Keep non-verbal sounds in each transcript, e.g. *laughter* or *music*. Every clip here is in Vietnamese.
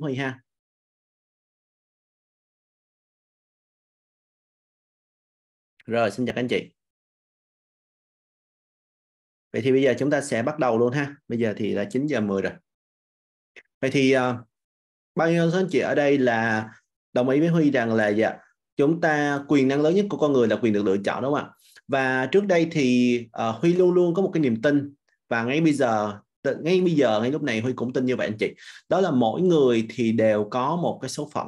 Huy ha rồi xin chào các anh chị vậy thì bây giờ chúng ta sẽ bắt đầu luôn ha bây giờ thì là 9 giờ 10 rồi vậy thì uh, bao nhiêu số anh chị ở đây là đồng ý với Huy rằng là dạ, chúng ta quyền năng lớn nhất của con người là quyền được lựa chọn đúng không ạ và trước đây thì uh, Huy luôn luôn có một cái niềm tin và ngay bây giờ ngay bây giờ ngay lúc này huy cũng tin như vậy anh chị đó là mỗi người thì đều có một cái số phận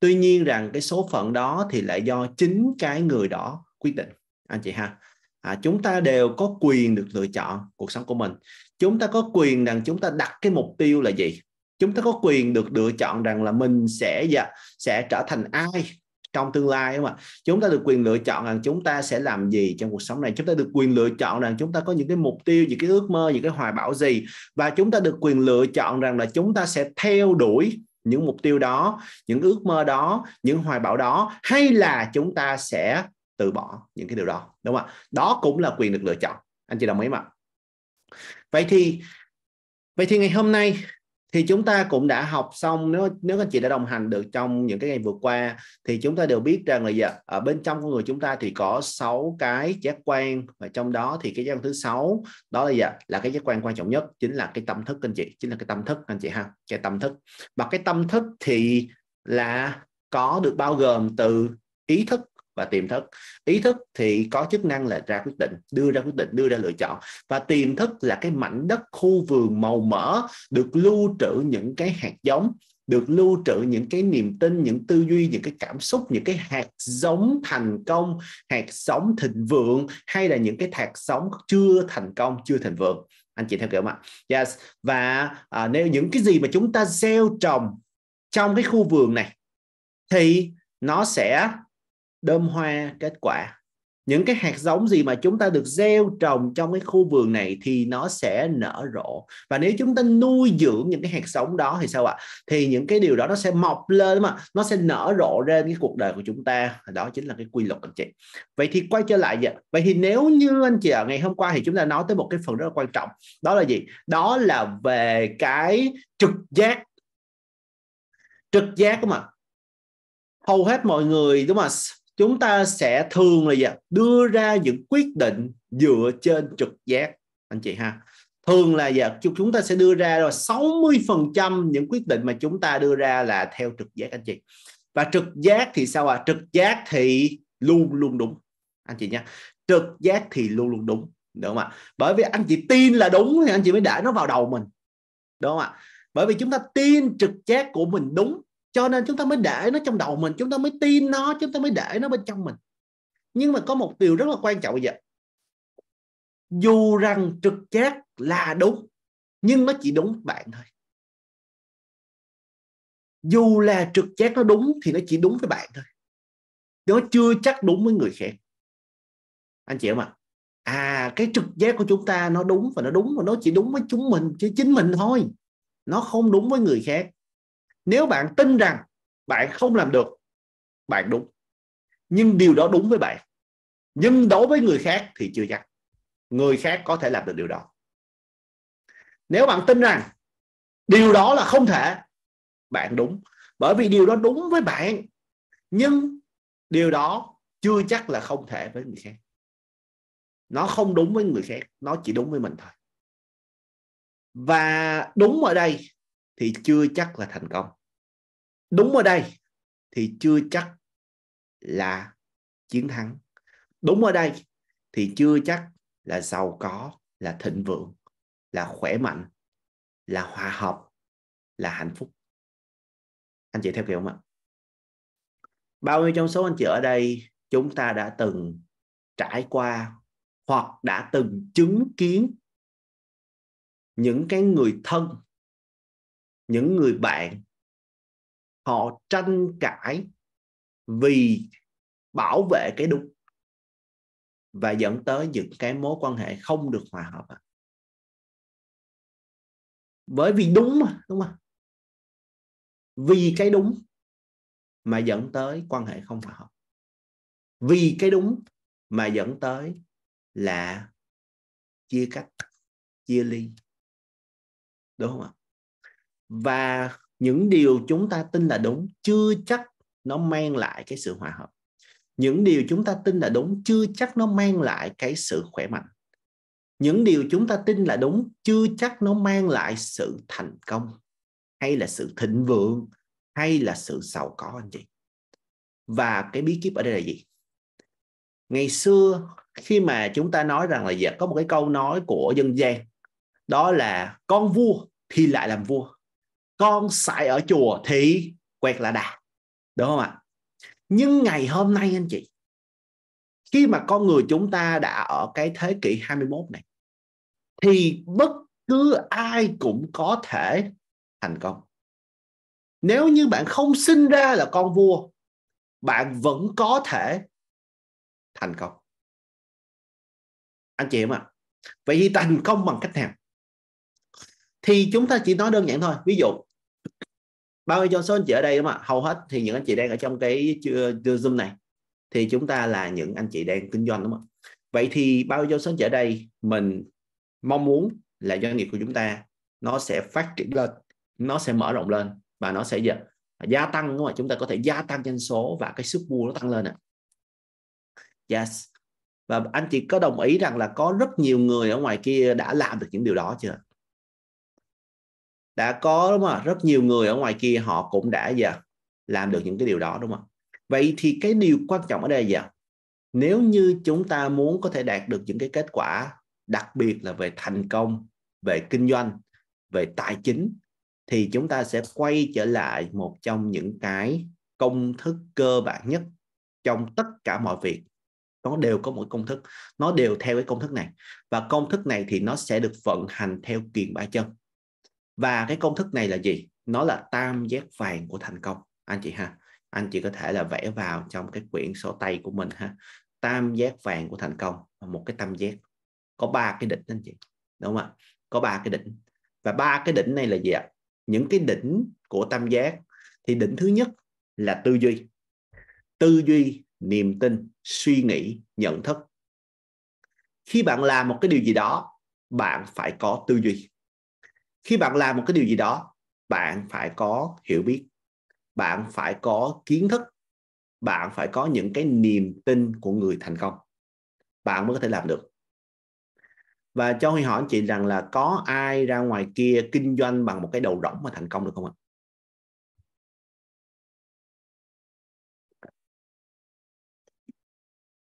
tuy nhiên rằng cái số phận đó thì lại do chính cái người đó quyết định anh chị ha à, chúng ta đều có quyền được lựa chọn cuộc sống của mình chúng ta có quyền rằng chúng ta đặt cái mục tiêu là gì chúng ta có quyền được lựa chọn rằng là mình sẽ dạ, sẽ trở thành ai trong tương lai không ạ chúng ta được quyền lựa chọn rằng chúng ta sẽ làm gì trong cuộc sống này chúng ta được quyền lựa chọn rằng chúng ta có những cái mục tiêu những cái ước mơ những cái hoài bão gì và chúng ta được quyền lựa chọn rằng là chúng ta sẽ theo đuổi những mục tiêu đó những ước mơ đó những hoài bão đó hay là chúng ta sẽ từ bỏ những cái điều đó đúng không ạ đó cũng là quyền được lựa chọn anh chị đồng ý không ạ vậy thì vậy thì ngày hôm nay thì chúng ta cũng đã học xong nếu nếu anh chị đã đồng hành được trong những cái ngày vừa qua thì chúng ta đều biết rằng là dạ, ở bên trong con người chúng ta thì có sáu cái giác quan và trong đó thì cái giác quan thứ sáu đó là dạ, là cái giác quan quan trọng nhất chính là cái tâm thức anh chị chính là cái tâm thức anh chị ha cái tâm thức và cái tâm thức thì là có được bao gồm từ ý thức và tiềm thức ý thức thì có chức năng là ra quyết định đưa ra quyết định đưa ra lựa chọn và tiềm thức là cái mảnh đất khu vườn màu mỡ được lưu trữ những cái hạt giống được lưu trữ những cái niềm tin những tư duy những cái cảm xúc những cái hạt giống thành công hạt giống thịnh vượng hay là những cái hạt giống chưa thành công chưa thịnh vượng anh chị theo kiểu mà yes và à, nếu những cái gì mà chúng ta gieo trồng trong cái khu vườn này thì nó sẽ đơm hoa kết quả những cái hạt giống gì mà chúng ta được gieo trồng trong cái khu vườn này thì nó sẽ nở rộ và nếu chúng ta nuôi dưỡng những cái hạt giống đó thì sao ạ thì những cái điều đó nó sẽ mọc lên mà nó sẽ nở rộ lên cái cuộc đời của chúng ta đó chính là cái quy luật anh chị vậy thì quay trở lại vậy vậy thì nếu như anh chị ạ ngày hôm qua thì chúng ta nói tới một cái phần rất là quan trọng đó là gì đó là về cái trực giác trực giác của mình hầu hết mọi người đúng không ạ chúng ta sẽ thường là gì? đưa ra những quyết định dựa trên trực giác anh chị ha thường là giờ chúng ta sẽ đưa ra rồi 60 phần trăm những quyết định mà chúng ta đưa ra là theo trực giác anh chị và trực giác thì sao ạ à? trực giác thì luôn luôn đúng anh chị nhé trực giác thì luôn luôn đúng đúng không ạ bởi vì anh chị tin là đúng thì anh chị mới để nó vào đầu mình đúng không ạ bởi vì chúng ta tin trực giác của mình đúng cho nên chúng ta mới để nó trong đầu mình chúng ta mới tin nó chúng ta mới để nó bên trong mình nhưng mà có một điều rất là quan trọng vậy dù rằng trực giác là đúng nhưng nó chỉ đúng bạn thôi dù là trực giác nó đúng thì nó chỉ đúng với bạn thôi nó chưa chắc đúng với người khác anh chị em ạ à? à cái trực giác của chúng ta nó đúng và nó đúng và nó chỉ đúng với chúng mình chứ chính mình thôi nó không đúng với người khác nếu bạn tin rằng bạn không làm được bạn đúng nhưng điều đó đúng với bạn nhưng đối với người khác thì chưa chắc người khác có thể làm được điều đó nếu bạn tin rằng điều đó là không thể bạn đúng bởi vì điều đó đúng với bạn nhưng điều đó chưa chắc là không thể với người khác nó không đúng với người khác nó chỉ đúng với mình thôi và đúng ở đây thì chưa chắc là thành công đúng ở đây thì chưa chắc là chiến thắng đúng ở đây thì chưa chắc là giàu có là thịnh vượng là khỏe mạnh là hòa hợp là hạnh phúc anh chị theo kiểu không ạ bao nhiêu trong số anh chị ở đây chúng ta đã từng trải qua hoặc đã từng chứng kiến những cái người thân những người bạn họ tranh cãi vì bảo vệ cái đúng và dẫn tới những cái mối quan hệ không được hòa hợp bởi vì đúng mà đúng không vì cái đúng mà dẫn tới quan hệ không hòa hợp vì cái đúng mà dẫn tới là chia cách chia ly đúng không ạ và những điều chúng ta tin là đúng chưa chắc nó mang lại cái sự hòa hợp những điều chúng ta tin là đúng chưa chắc nó mang lại cái sự khỏe mạnh những điều chúng ta tin là đúng chưa chắc nó mang lại sự thành công hay là sự thịnh vượng hay là sự giàu có anh chị và cái bí kíp ở đây là gì ngày xưa khi mà chúng ta nói rằng là dạ, có một cái câu nói của dân gian đó là con vua thì lại làm vua con xài ở chùa thì quẹt là đà đúng không ạ nhưng ngày hôm nay anh chị khi mà con người chúng ta đã ở cái thế kỷ 21 này thì bất cứ ai cũng có thể thành công nếu như bạn không sinh ra là con vua bạn vẫn có thể thành công anh chị em ạ à, vậy thì thành công bằng cách nào thì chúng ta chỉ nói đơn giản thôi ví dụ Bao nhiêu số anh chị ở đây đúng không ạ? Hầu hết thì những anh chị đang ở trong cái ờ, Zoom này thì chúng ta là những anh chị đang kinh doanh đúng không ạ? Vậy thì Bao nhiêu số anh chị ở đây mình mong muốn là doanh nghiệp của chúng ta nó sẽ phát triển lên, nó sẽ mở rộng lên và nó sẽ gia tăng đúng không ạ? Chúng ta có thể gia tăng doanh số và cái sức mua nó tăng lên ạ. À. Yes. Và anh chị có đồng ý rằng là có rất nhiều người ở ngoài kia đã làm được những điều đó chưa? đã có đúng không rất nhiều người ở ngoài kia họ cũng đã giờ làm được những cái điều đó đúng không vậy thì cái điều quan trọng ở đây là nếu như chúng ta muốn có thể đạt được những cái kết quả đặc biệt là về thành công về kinh doanh về tài chính thì chúng ta sẽ quay trở lại một trong những cái công thức cơ bản nhất trong tất cả mọi việc nó đều có một công thức nó đều theo cái công thức này và công thức này thì nó sẽ được vận hành theo kiền ba chân và cái công thức này là gì nó là tam giác vàng của thành công anh chị ha anh chị có thể là vẽ vào trong cái quyển sổ tay của mình ha tam giác vàng của thành công một cái tam giác có ba cái đỉnh anh chị đúng không ạ có ba cái đỉnh và ba cái đỉnh này là gì ạ những cái đỉnh của tam giác thì đỉnh thứ nhất là tư duy tư duy niềm tin suy nghĩ nhận thức khi bạn làm một cái điều gì đó bạn phải có tư duy khi bạn làm một cái điều gì đó bạn phải có hiểu biết bạn phải có kiến thức bạn phải có những cái niềm tin của người thành công bạn mới có thể làm được và cho huy hỏi chị rằng là có ai ra ngoài kia kinh doanh bằng một cái đầu rỗng mà thành công được không ạ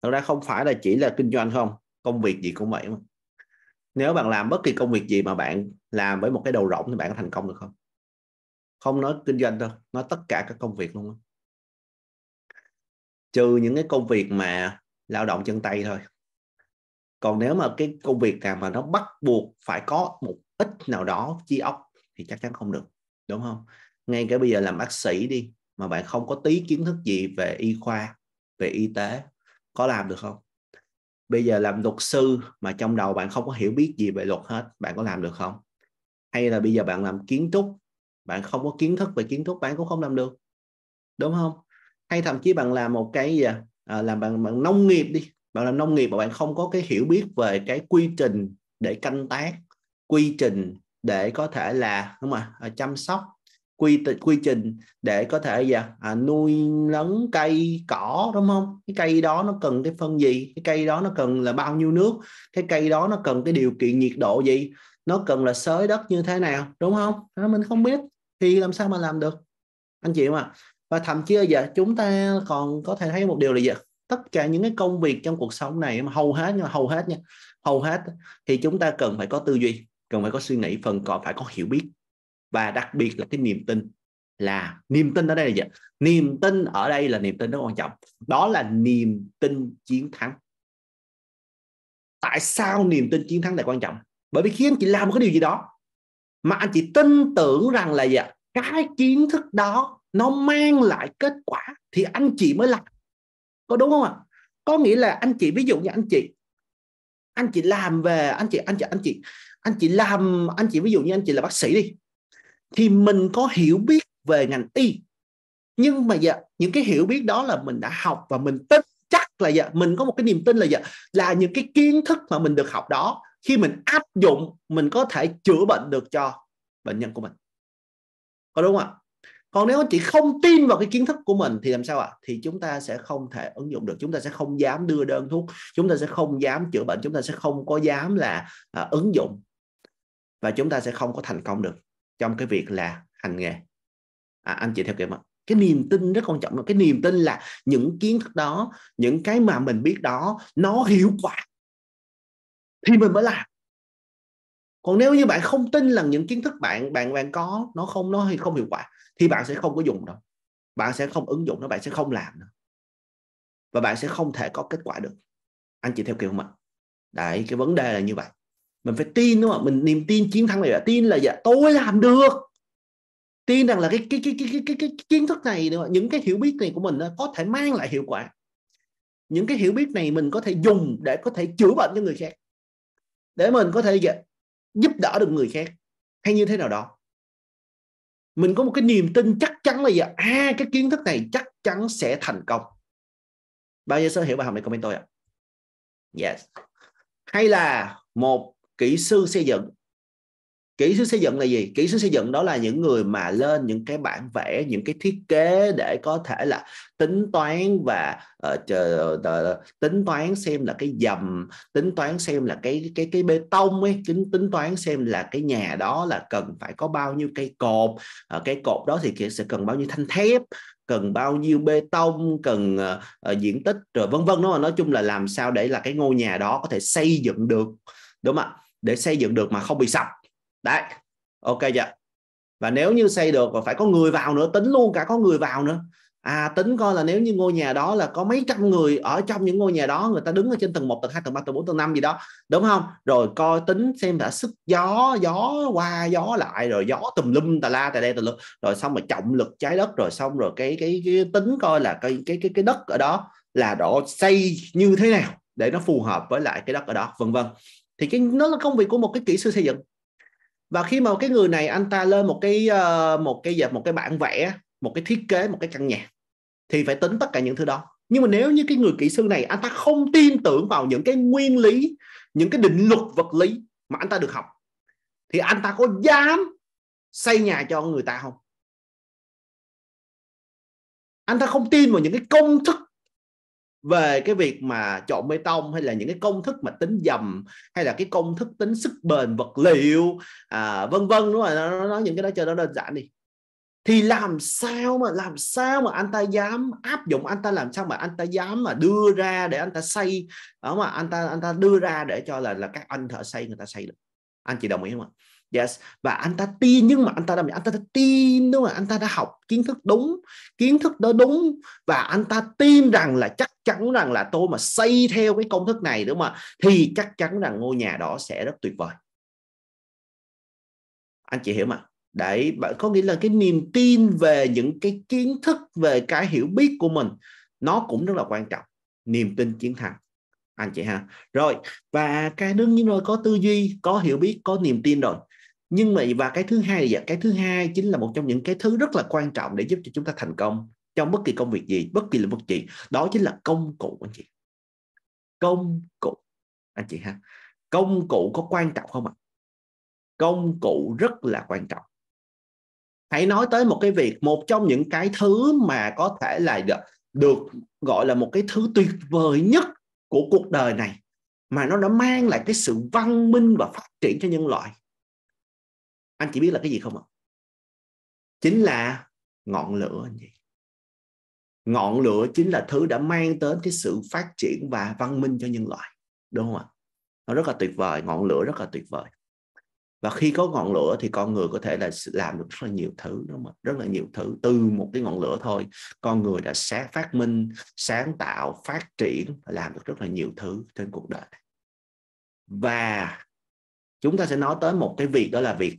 thật ra không phải là chỉ là kinh doanh không công việc gì cũng vậy mà nếu bạn làm bất kỳ công việc gì mà bạn làm với một cái đầu rộng thì bạn có thành công được không không nói kinh doanh thôi, nói tất cả các công việc luôn đó. trừ những cái công việc mà lao động chân tay thôi còn nếu mà cái công việc nào mà nó bắt buộc phải có một ít nào đó chi ốc thì chắc chắn không được đúng không ngay cả bây giờ làm bác sĩ đi mà bạn không có tí kiến thức gì về y khoa về y tế có làm được không bây giờ làm luật sư mà trong đầu bạn không có hiểu biết gì về luật hết bạn có làm được không hay là bây giờ bạn làm kiến trúc bạn không có kiến thức về kiến trúc bạn cũng không làm được đúng không hay thậm chí bạn làm một cái gì à, à làm bạn bạn nông nghiệp đi bạn làm nông nghiệp mà bạn không có cái hiểu biết về cái quy trình để canh tác quy trình để có thể là đúng mà chăm sóc quy quy trình để có thể gì à, nuôi lớn cây cỏ đúng không cái cây đó nó cần cái phân gì cái cây đó nó cần là bao nhiêu nước cái cây đó nó cần cái điều kiện nhiệt độ gì nó cần là xới đất như thế nào đúng không đó à, mình không biết thì làm sao mà làm được anh chị mà và thậm chí giờ chúng ta còn có thể thấy một điều là gì tất cả những cái công việc trong cuộc sống này mà hầu hết hầu hết nha hầu hết thì chúng ta cần phải có tư duy cần phải có suy nghĩ phần còn phải có hiểu biết và đặc biệt là cái niềm tin là niềm tin ở đây là gì niềm tin ở đây là niềm tin rất quan trọng đó là niềm tin chiến thắng tại sao niềm tin chiến thắng lại quan trọng bởi vì khi anh chị làm một cái điều gì đó mà anh chị tin tưởng rằng là gì cái kiến thức đó nó mang lại kết quả thì anh chị mới làm có đúng không ạ có nghĩa là anh chị ví dụ như anh chị anh chị làm về anh chị anh chị anh chị anh chị làm anh chị ví dụ như anh chị là bác sĩ đi thì mình có hiểu biết về ngành y nhưng mà dạ những cái hiểu biết đó là mình đã học và mình tin chắc là dạ mình có một cái niềm tin là dạ là những cái kiến thức mà mình được học đó khi mình áp dụng mình có thể chữa bệnh được cho bệnh nhân của mình có đúng không ạ còn nếu chị không tin vào cái kiến thức của mình thì làm sao ạ à? thì chúng ta sẽ không thể ứng dụng được chúng ta sẽ không dám đưa đơn thuốc chúng ta sẽ không dám chữa bệnh chúng ta sẽ không có dám là à, ứng dụng và chúng ta sẽ không có thành công được trong cái việc là hành nghề à, anh chị theo kiểu mà cái niềm tin rất quan trọng là cái niềm tin là những kiến thức đó những cái mà mình biết đó nó hiệu quả thì mình mới làm còn nếu như bạn không tin là những kiến thức bạn bạn bạn có nó không nó không hiệu quả thì bạn sẽ không có dùng đâu bạn sẽ không ứng dụng nó bạn sẽ không làm nữa và bạn sẽ không thể có kết quả được anh chị theo kiểu ạ đấy cái vấn đề là như vậy mình phải tin đúng không mình niềm tin chiến thắng này là tin là dạ tôi làm được tin rằng là cái cái cái cái cái cái, cái kiến thức này đúng không? những cái hiểu biết này của mình có thể mang lại hiệu quả những cái hiểu biết này mình có thể dùng để có thể chữa bệnh cho người khác để mình có thể dạ, giúp đỡ được người khác hay như thế nào đó mình có một cái niềm tin chắc chắn là gì dạ, à, cái kiến thức này chắc chắn sẽ thành công bao nhiêu số hiểu bài học này comment tôi ạ yes hay là một kỹ sư xây dựng kỹ sư xây dựng là gì kỹ sư xây dựng đó là những người mà lên những cái bản vẽ những cái thiết kế để có thể là tính toán và uh, chờ, uh, tính toán xem là cái dầm tính toán xem là cái cái cái bê tông ấy tính tính toán xem là cái nhà đó là cần phải có bao nhiêu cây cột uh, cây cột đó thì sẽ cần bao nhiêu thanh thép cần bao nhiêu bê tông cần uh, diện tích rồi vân vân đó mà nói chung là làm sao để là cái ngôi nhà đó có thể xây dựng được đúng không ạ để xây dựng được mà không bị sập đấy ok chưa và nếu như xây được và phải có người vào nữa tính luôn cả có người vào nữa à tính coi là nếu như ngôi nhà đó là có mấy trăm người ở trong những ngôi nhà đó người ta đứng ở trên tầng 1, tầng 2, tầng 3, tầng 4, tầng 5 gì đó đúng không rồi coi tính xem đã sức gió gió qua gió lại rồi gió tùm lum tà la tà đây tà lum rồi xong mà trọng lực trái đất rồi xong rồi cái cái, cái tính coi là cái cái cái cái đất ở đó là độ xây như thế nào để nó phù hợp với lại cái đất ở đó vân vân thì cái nó là công việc của một cái kỹ sư xây dựng và khi mà cái người này anh ta lên một cái ờ, một cái một cái bản vẽ một cái thiết kế một cái căn nhà thì phải tính tất cả những thứ đó nhưng mà nếu như cái người kỹ sư này anh ta không tin tưởng vào những cái nguyên lý những cái định luật vật lý mà anh ta được học thì anh ta có dám xây nhà cho người ta không anh ta không tin vào những cái công thức về cái việc mà chọn bê tông hay là những cái công thức mà tính dầm hay là cái công thức tính sức bền vật liệu à, vân vân đúng rồi nó nói những cái đó cho nó đơn giản đi thì làm sao mà làm sao mà anh ta dám áp dụng anh ta làm sao mà anh ta dám mà đưa ra để anh ta xây đó mà anh ta anh ta đưa ra để cho là là các anh thợ xây người ta xây được anh chị đồng ý không ạ yes và anh ta tin nhưng mà anh ta làm anh ta đã tin đúng mà anh ta đã học kiến thức đúng kiến thức đó đúng và anh ta tin rằng là chắc chắn rằng là tôi mà xây theo cái công thức này đúng không ạ thì chắc chắn rằng ngôi nhà đó sẽ rất tuyệt vời anh chị hiểu mà đấy có nghĩa là cái niềm tin về những cái kiến thức về cái hiểu biết của mình nó cũng rất là quan trọng niềm tin chiến thắng anh chị ha rồi và cái đương nhiên rồi có tư duy có hiểu biết có niềm tin rồi nhưng mà và cái thứ hai là cái thứ hai chính là một trong những cái thứ rất là quan trọng để giúp cho chúng ta thành công trong bất kỳ công việc gì bất kỳ lĩnh vực gì đó chính là công cụ anh chị công cụ anh chị ha công cụ có quan trọng không ạ công cụ rất là quan trọng hãy nói tới một cái việc một trong những cái thứ mà có thể là được, được gọi là một cái thứ tuyệt vời nhất của cuộc đời này mà nó đã mang lại cái sự văn minh và phát triển cho nhân loại anh chỉ biết là cái gì không ạ chính là ngọn lửa anh chị ngọn lửa chính là thứ đã mang đến cái sự phát triển và văn minh cho nhân loại đúng không ạ nó rất là tuyệt vời ngọn lửa rất là tuyệt vời và khi có ngọn lửa thì con người có thể là làm được rất là nhiều thứ đúng không? ạ rất là nhiều thứ từ một cái ngọn lửa thôi con người đã sáng phát minh sáng tạo phát triển và làm được rất là nhiều thứ trên cuộc đời và chúng ta sẽ nói tới một cái việc đó là việc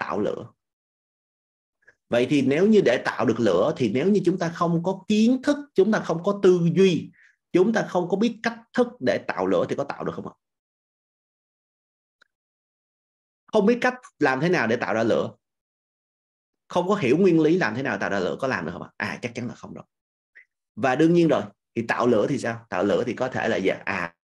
tạo lửa vậy thì nếu như để tạo được lửa thì nếu như chúng ta không có kiến thức chúng ta không có tư duy chúng ta không có biết cách thức để tạo lửa thì có tạo được không ạ không biết cách làm thế nào để tạo ra lửa không có hiểu nguyên lý làm thế nào tạo ra lửa có làm được không ạ à chắc chắn là không rồi và đương nhiên rồi thì tạo lửa thì sao tạo lửa thì có thể là gì à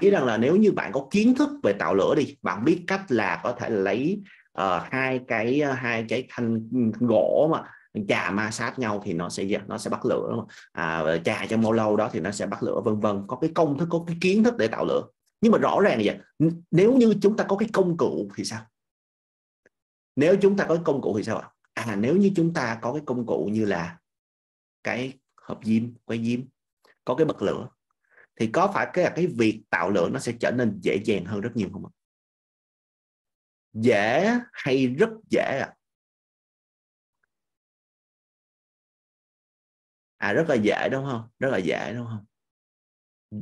ý rằng là nếu như bạn có kiến thức về tạo lửa đi bạn biết cách là có thể lấy uh, hai cái uh, hai cái thanh gỗ mà chà ma sát nhau thì nó sẽ nó sẽ bắt lửa à, chà trong bao lâu đó thì nó sẽ bắt lửa vân vân có cái công thức có cái kiến thức để tạo lửa nhưng mà rõ ràng là vậy nếu như chúng ta có cái công cụ thì sao nếu chúng ta có cái công cụ thì sao ạ à nếu như chúng ta có cái công cụ như là cái hộp diêm que diêm có cái bật lửa thì có phải cái cái việc tạo lượng nó sẽ trở nên dễ dàng hơn rất nhiều không ạ? Dễ hay rất dễ ạ? À? à rất là dễ đúng không rất là dễ đúng không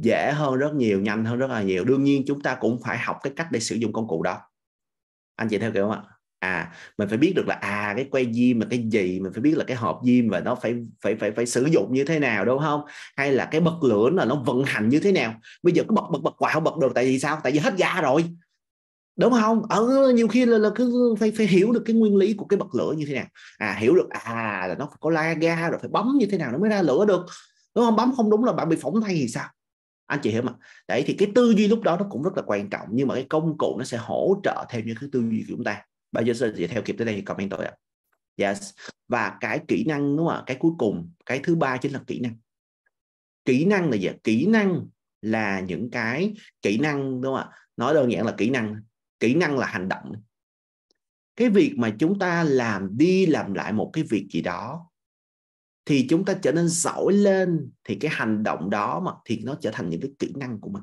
dễ hơn rất nhiều nhanh hơn rất là nhiều đương nhiên chúng ta cũng phải học cái cách để sử dụng công cụ đó anh chị theo kiểu không ạ à mình phải biết được là à cái que diêm mà cái gì mình phải biết là cái hộp diêm và nó phải phải phải phải sử dụng như thế nào đúng không hay là cái bật lửa là nó vận hành như thế nào bây giờ cứ bật bật bật không bật được tại vì sao tại vì hết ga rồi đúng không ở ờ, nhiều khi là, là cứ phải phải hiểu được cái nguyên lý của cái bật lửa như thế nào à hiểu được à là nó phải có la ga rồi phải bấm như thế nào nó mới ra lửa được đúng không bấm không đúng là bạn bị phỏng tay thì sao anh chị hiểu mà đấy thì cái tư duy lúc đó nó cũng rất là quan trọng nhưng mà cái công cụ nó sẽ hỗ trợ thêm những cái tư duy của chúng ta bao giờ chị theo kịp tới đây thì comment tôi ạ yes và cái kỹ năng đúng không ạ cái cuối cùng cái thứ ba chính là kỹ năng kỹ năng là gì kỹ năng là những cái kỹ năng đúng không ạ nói đơn giản là kỹ năng kỹ năng là hành động cái việc mà chúng ta làm đi làm lại một cái việc gì đó thì chúng ta trở nên giỏi lên thì cái hành động đó mà thì nó trở thành những cái kỹ năng của mình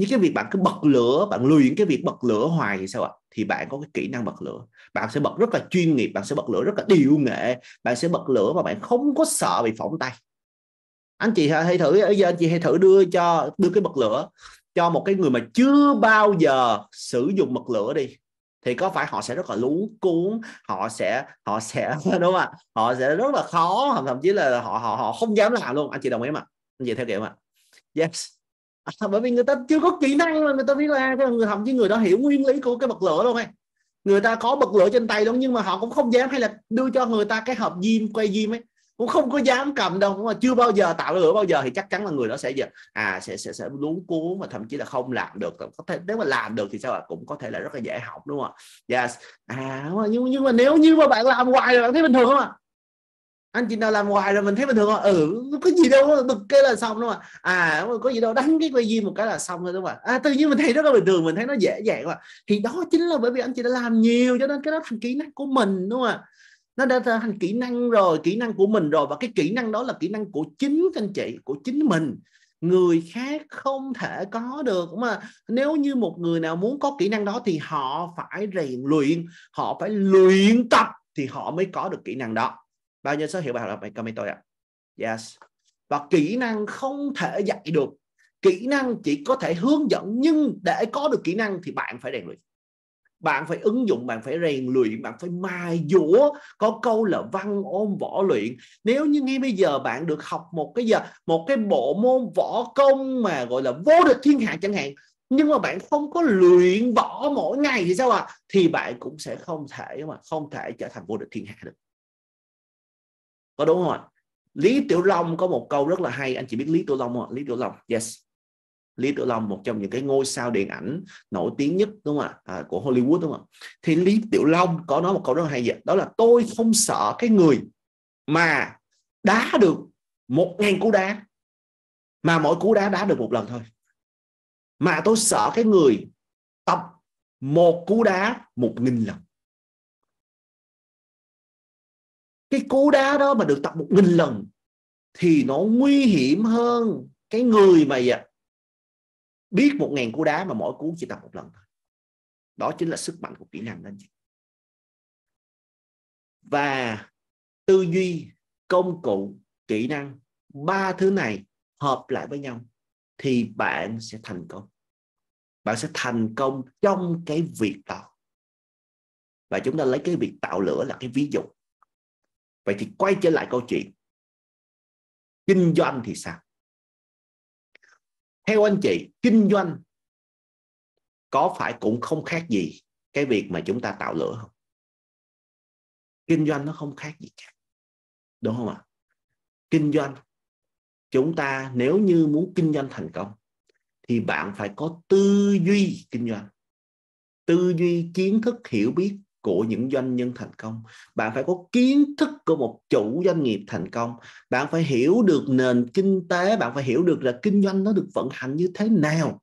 những cái việc bạn cứ bật lửa bạn luyện cái việc bật lửa hoài thì sao ạ thì bạn có cái kỹ năng bật lửa bạn sẽ bật rất là chuyên nghiệp bạn sẽ bật lửa rất là điệu nghệ bạn sẽ bật lửa và bạn không có sợ bị phỏng tay anh chị hãy thử bây giờ anh chị hãy thử đưa cho đưa cái bật lửa cho một cái người mà chưa bao giờ sử dụng bật lửa đi thì có phải họ sẽ rất là lú cuốn họ sẽ họ sẽ *laughs* đúng không ạ họ sẽ rất là khó thậm chí là họ họ họ không dám làm luôn anh chị đồng ý không ạ anh chị theo kiểu không ạ? yes À, bởi vì người ta chưa có kỹ năng mà người ta biết là người thậm chí người đó hiểu nguyên lý của cái bật lửa luôn ấy người ta có bật lửa trên tay luôn nhưng mà họ cũng không dám hay là đưa cho người ta cái hộp diêm quay diêm ấy cũng không có dám cầm đâu mà chưa bao giờ tạo lửa bao giờ thì chắc chắn là người đó sẽ giờ à sẽ sẽ sẽ luống cuốn mà thậm chí là không làm được có thể nếu mà làm được thì sao ạ cũng có thể là rất là dễ học đúng không ạ yes. à nhưng nhưng mà nếu như mà bạn làm hoài là bạn thấy bình thường không ạ anh chị nào làm ngoài rồi mình thấy bình thường không ừ có gì đâu bực cái là xong đúng không à có gì đâu đánh cái quay gì một cái là xong thôi đúng không à, tự nhiên mình thấy rất là bình thường mình thấy nó dễ dàng mà thì đó chính là bởi vì anh chị đã làm nhiều cho nên cái đó thành kỹ năng của mình đúng không ạ nó đã thành kỹ năng rồi kỹ năng của mình rồi và cái kỹ năng đó là kỹ năng của chính anh chị của chính mình người khác không thể có được mà nếu như một người nào muốn có kỹ năng đó thì họ phải rèn luyện họ phải luyện tập thì họ mới có được kỹ năng đó bao nhiêu số hiệu bài học comment tôi ạ yes và kỹ năng không thể dạy được kỹ năng chỉ có thể hướng dẫn nhưng để có được kỹ năng thì bạn phải rèn luyện bạn phải ứng dụng bạn phải rèn luyện bạn phải mài dũa có câu là văn ôm võ luyện nếu như ngay bây giờ bạn được học một cái giờ một cái bộ môn võ công mà gọi là vô địch thiên hạ chẳng hạn nhưng mà bạn không có luyện võ mỗi ngày thì sao ạ à? thì bạn cũng sẽ không thể mà không thể trở thành vô địch thiên hạ được có đúng không ạ Lý Tiểu Long có một câu rất là hay anh chị biết Lý Tiểu Long không ạ Lý Tiểu Long yes Lý Tiểu Long một trong những cái ngôi sao điện ảnh nổi tiếng nhất đúng không ạ à, của Hollywood đúng không ạ thì Lý Tiểu Long có nói một câu rất là hay vậy đó là tôi không sợ cái người mà đá được một ngàn cú đá mà mỗi cú đá đá được một lần thôi mà tôi sợ cái người tập một cú đá một nghìn lần cái cú đá đó mà được tập một nghìn lần thì nó nguy hiểm hơn cái người mà biết một ngàn cú đá mà mỗi cú chỉ tập một lần thôi đó chính là sức mạnh của kỹ năng đó và tư duy công cụ kỹ năng ba thứ này hợp lại với nhau thì bạn sẽ thành công bạn sẽ thành công trong cái việc đó và chúng ta lấy cái việc tạo lửa là cái ví dụ vậy thì quay trở lại câu chuyện kinh doanh thì sao theo anh chị kinh doanh có phải cũng không khác gì cái việc mà chúng ta tạo lửa không kinh doanh nó không khác gì cả đúng không ạ kinh doanh chúng ta nếu như muốn kinh doanh thành công thì bạn phải có tư duy kinh doanh tư duy kiến thức hiểu biết của những doanh nhân thành công bạn phải có kiến thức của một chủ doanh nghiệp thành công bạn phải hiểu được nền kinh tế bạn phải hiểu được là kinh doanh nó được vận hành như thế nào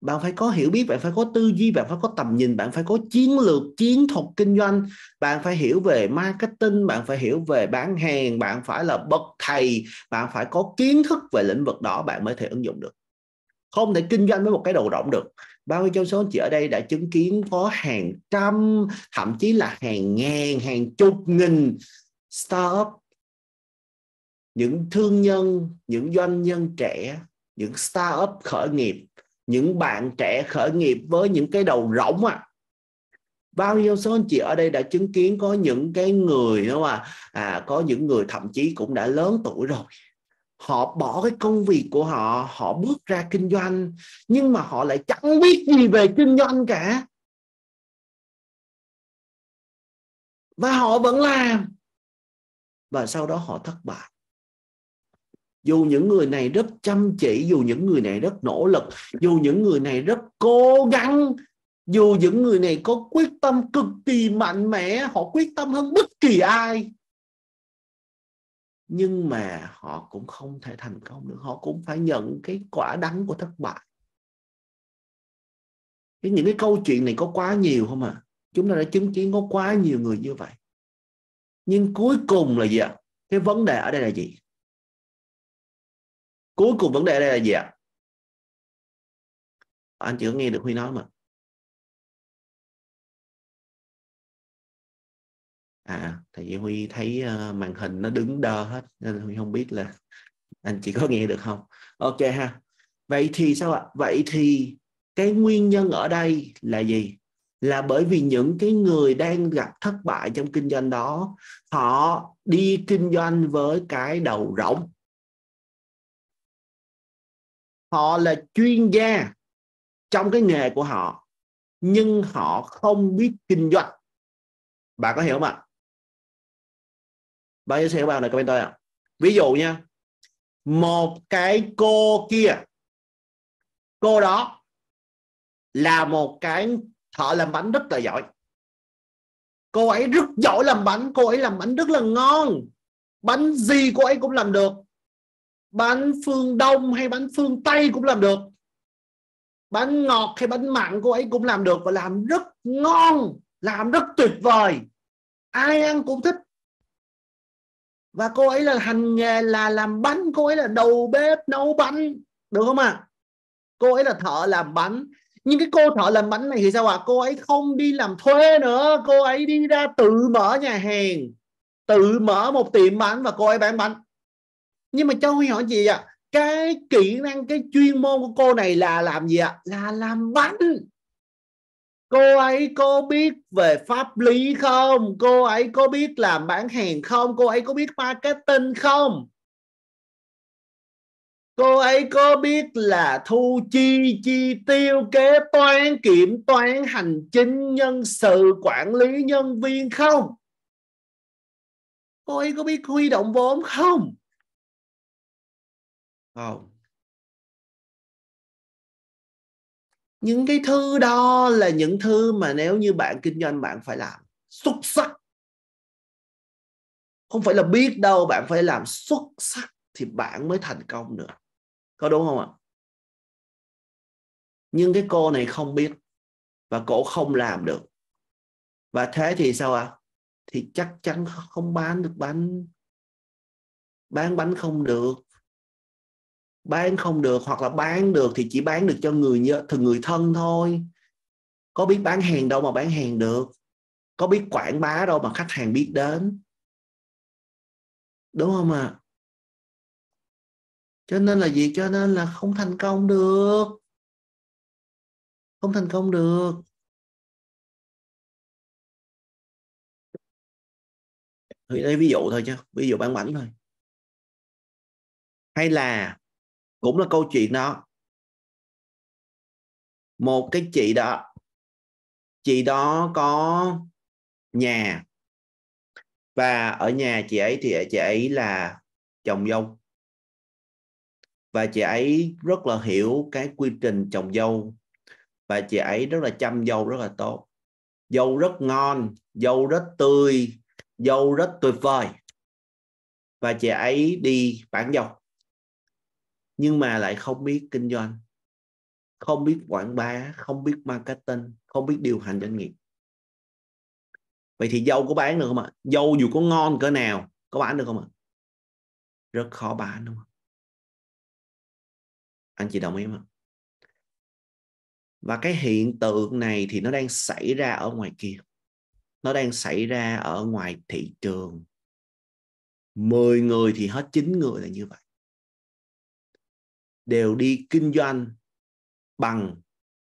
bạn phải có hiểu biết bạn phải có tư duy bạn phải có tầm nhìn bạn phải có chiến lược chiến thuật kinh doanh bạn phải hiểu về marketing bạn phải hiểu về bán hàng bạn phải là bậc thầy bạn phải có kiến thức về lĩnh vực đó bạn mới thể ứng dụng được không thể kinh doanh với một cái đầu rộng được bao nhiêu trong số anh chị ở đây đã chứng kiến có hàng trăm thậm chí là hàng ngàn hàng chục nghìn startup những thương nhân những doanh nhân trẻ những startup khởi nghiệp những bạn trẻ khởi nghiệp với những cái đầu rỗng à bao nhiêu số anh chị ở đây đã chứng kiến có những cái người đúng mà à, có những người thậm chí cũng đã lớn tuổi rồi họ bỏ cái công việc của họ họ bước ra kinh doanh nhưng mà họ lại chẳng biết gì về kinh doanh cả và họ vẫn làm và sau đó họ thất bại dù những người này rất chăm chỉ dù những người này rất nỗ lực dù những người này rất cố gắng dù những người này có quyết tâm cực kỳ mạnh mẽ họ quyết tâm hơn bất kỳ ai nhưng mà họ cũng không thể thành công được họ cũng phải nhận cái quả đắng của thất bại cái những cái câu chuyện này có quá nhiều không à chúng ta đã chứng kiến có quá nhiều người như vậy nhưng cuối cùng là gì ạ cái vấn đề ở đây là gì cuối cùng vấn đề ở đây là gì ạ anh chưa nghe được huy nói mà À, à tại vì huy thấy uh, màn hình nó đứng đơ hết nên huy không biết là anh chị có nghe được không ok ha vậy thì sao ạ vậy thì cái nguyên nhân ở đây là gì là bởi vì những cái người đang gặp thất bại trong kinh doanh đó họ đi kinh doanh với cái đầu rỗng họ là chuyên gia trong cái nghề của họ nhưng họ không biết kinh doanh bạn có hiểu không ạ bao nhiêu xe các bạn là commenter ạ à? ví dụ nha một cái cô kia cô đó là một cái thợ làm bánh rất là giỏi cô ấy rất giỏi làm bánh cô ấy làm bánh rất là ngon bánh gì cô ấy cũng làm được bánh phương đông hay bánh phương tây cũng làm được bánh ngọt hay bánh mặn cô ấy cũng làm được và làm rất ngon làm rất tuyệt vời ai ăn cũng thích và cô ấy là hành nghề là làm bánh cô ấy là đầu bếp nấu bánh được không ạ à? cô ấy là thợ làm bánh nhưng cái cô thợ làm bánh này thì sao ạ à? cô ấy không đi làm thuê nữa cô ấy đi ra tự mở nhà hàng tự mở một tiệm bánh và cô ấy bán bánh nhưng mà châu huy hỏi gì ạ à? cái kỹ năng cái chuyên môn của cô này là làm gì ạ à? là làm bánh cô ấy có biết về pháp lý không cô ấy có biết làm bán hàng không cô ấy có biết marketing không cô ấy có biết là thu chi chi tiêu kế toán kiểm toán hành chính nhân sự quản lý nhân viên không cô ấy có biết huy động vốn không không những cái thứ đó là những thứ mà nếu như bạn kinh doanh bạn phải làm xuất sắc không phải là biết đâu bạn phải làm xuất sắc thì bạn mới thành công nữa có đúng không ạ nhưng cái cô này không biết và cổ không làm được và thế thì sao ạ à? thì chắc chắn không bán được bánh bán bánh không được bán không được hoặc là bán được thì chỉ bán được cho người nhớ thường người thân thôi có biết bán hàng đâu mà bán hàng được có biết quảng bá đâu mà khách hàng biết đến đúng không ạ à? cho nên là gì cho nên là không thành công được không thành công được thì đây ví dụ thôi chứ ví dụ bán bánh thôi hay là cũng là câu chuyện đó một cái chị đó chị đó có nhà và ở nhà chị ấy thì chị ấy là chồng dâu và chị ấy rất là hiểu cái quy trình trồng dâu và chị ấy rất là chăm dâu rất là tốt dâu rất ngon dâu rất tươi dâu rất tuyệt vời và chị ấy đi bán dâu nhưng mà lại không biết kinh doanh không biết quảng bá không biết marketing không biết điều hành doanh nghiệp vậy thì dâu có bán được không ạ dâu dù có ngon cỡ nào có bán được không ạ rất khó bán đúng không anh chị đồng ý không và cái hiện tượng này thì nó đang xảy ra ở ngoài kia nó đang xảy ra ở ngoài thị trường 10 người thì hết 9 người là như vậy đều đi kinh doanh bằng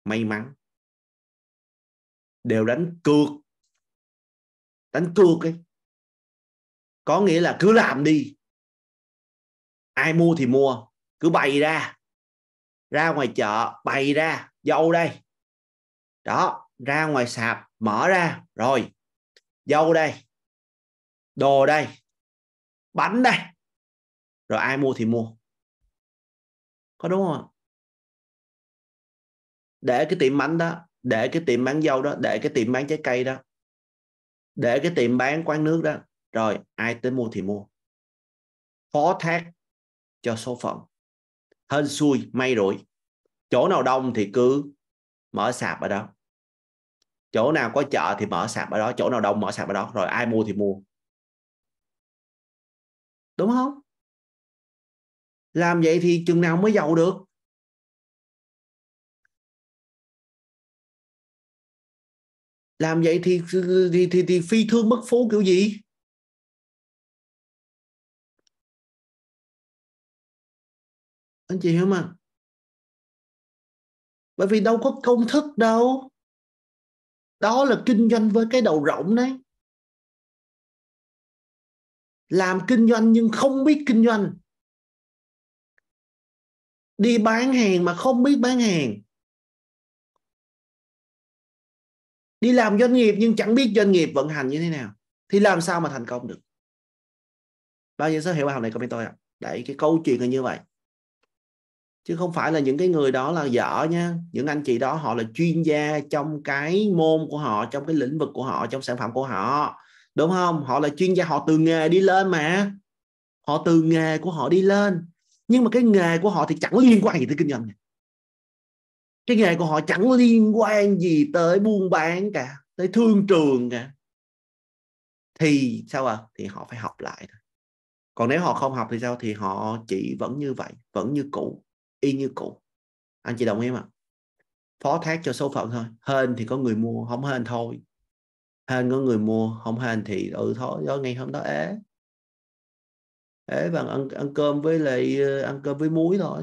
may mắn đều đánh cược đánh cược ấy có nghĩa là cứ làm đi ai mua thì mua cứ bày ra ra ngoài chợ bày ra dâu đây đó ra ngoài sạp mở ra rồi dâu đây đồ đây bánh đây rồi ai mua thì mua có đúng không để cái tiệm bánh đó để cái tiệm bán dâu đó để cái tiệm bán trái cây đó để cái tiệm bán quán nước đó rồi ai tới mua thì mua phó thác cho số phận hên xui may rủi chỗ nào đông thì cứ mở sạp ở đó chỗ nào có chợ thì mở sạp ở đó chỗ nào đông mở sạp ở đó rồi ai mua thì mua đúng không làm vậy thì chừng nào mới giàu được làm vậy thì thì, thì, thì phi thương bất phú kiểu gì anh chị hiểu không? bởi vì đâu có công thức đâu đó là kinh doanh với cái đầu rộng đấy làm kinh doanh nhưng không biết kinh doanh đi bán hàng mà không biết bán hàng đi làm doanh nghiệp nhưng chẳng biết doanh nghiệp vận hành như thế nào thì làm sao mà thành công được bao nhiêu số hiểu bài học này comment tôi ạ à? đấy cái câu chuyện là như vậy chứ không phải là những cái người đó là dở nha những anh chị đó họ là chuyên gia trong cái môn của họ trong cái lĩnh vực của họ trong sản phẩm của họ đúng không họ là chuyên gia họ từ nghề đi lên mà họ từ nghề của họ đi lên nhưng mà cái nghề của họ thì chẳng liên quan gì tới kinh doanh này. cái nghề của họ chẳng liên quan gì tới buôn bán cả tới thương trường cả thì sao à thì họ phải học lại thôi còn nếu họ không học thì sao thì họ chỉ vẫn như vậy vẫn như cũ y như cũ anh chị đồng ý không ạ phó thác cho số phận thôi hên thì có người mua không hên thôi hên có người mua không hên thì ừ thôi do ngày hôm đó ế để bằng ăn ăn cơm với lại ờ, ăn cơm với muối thôi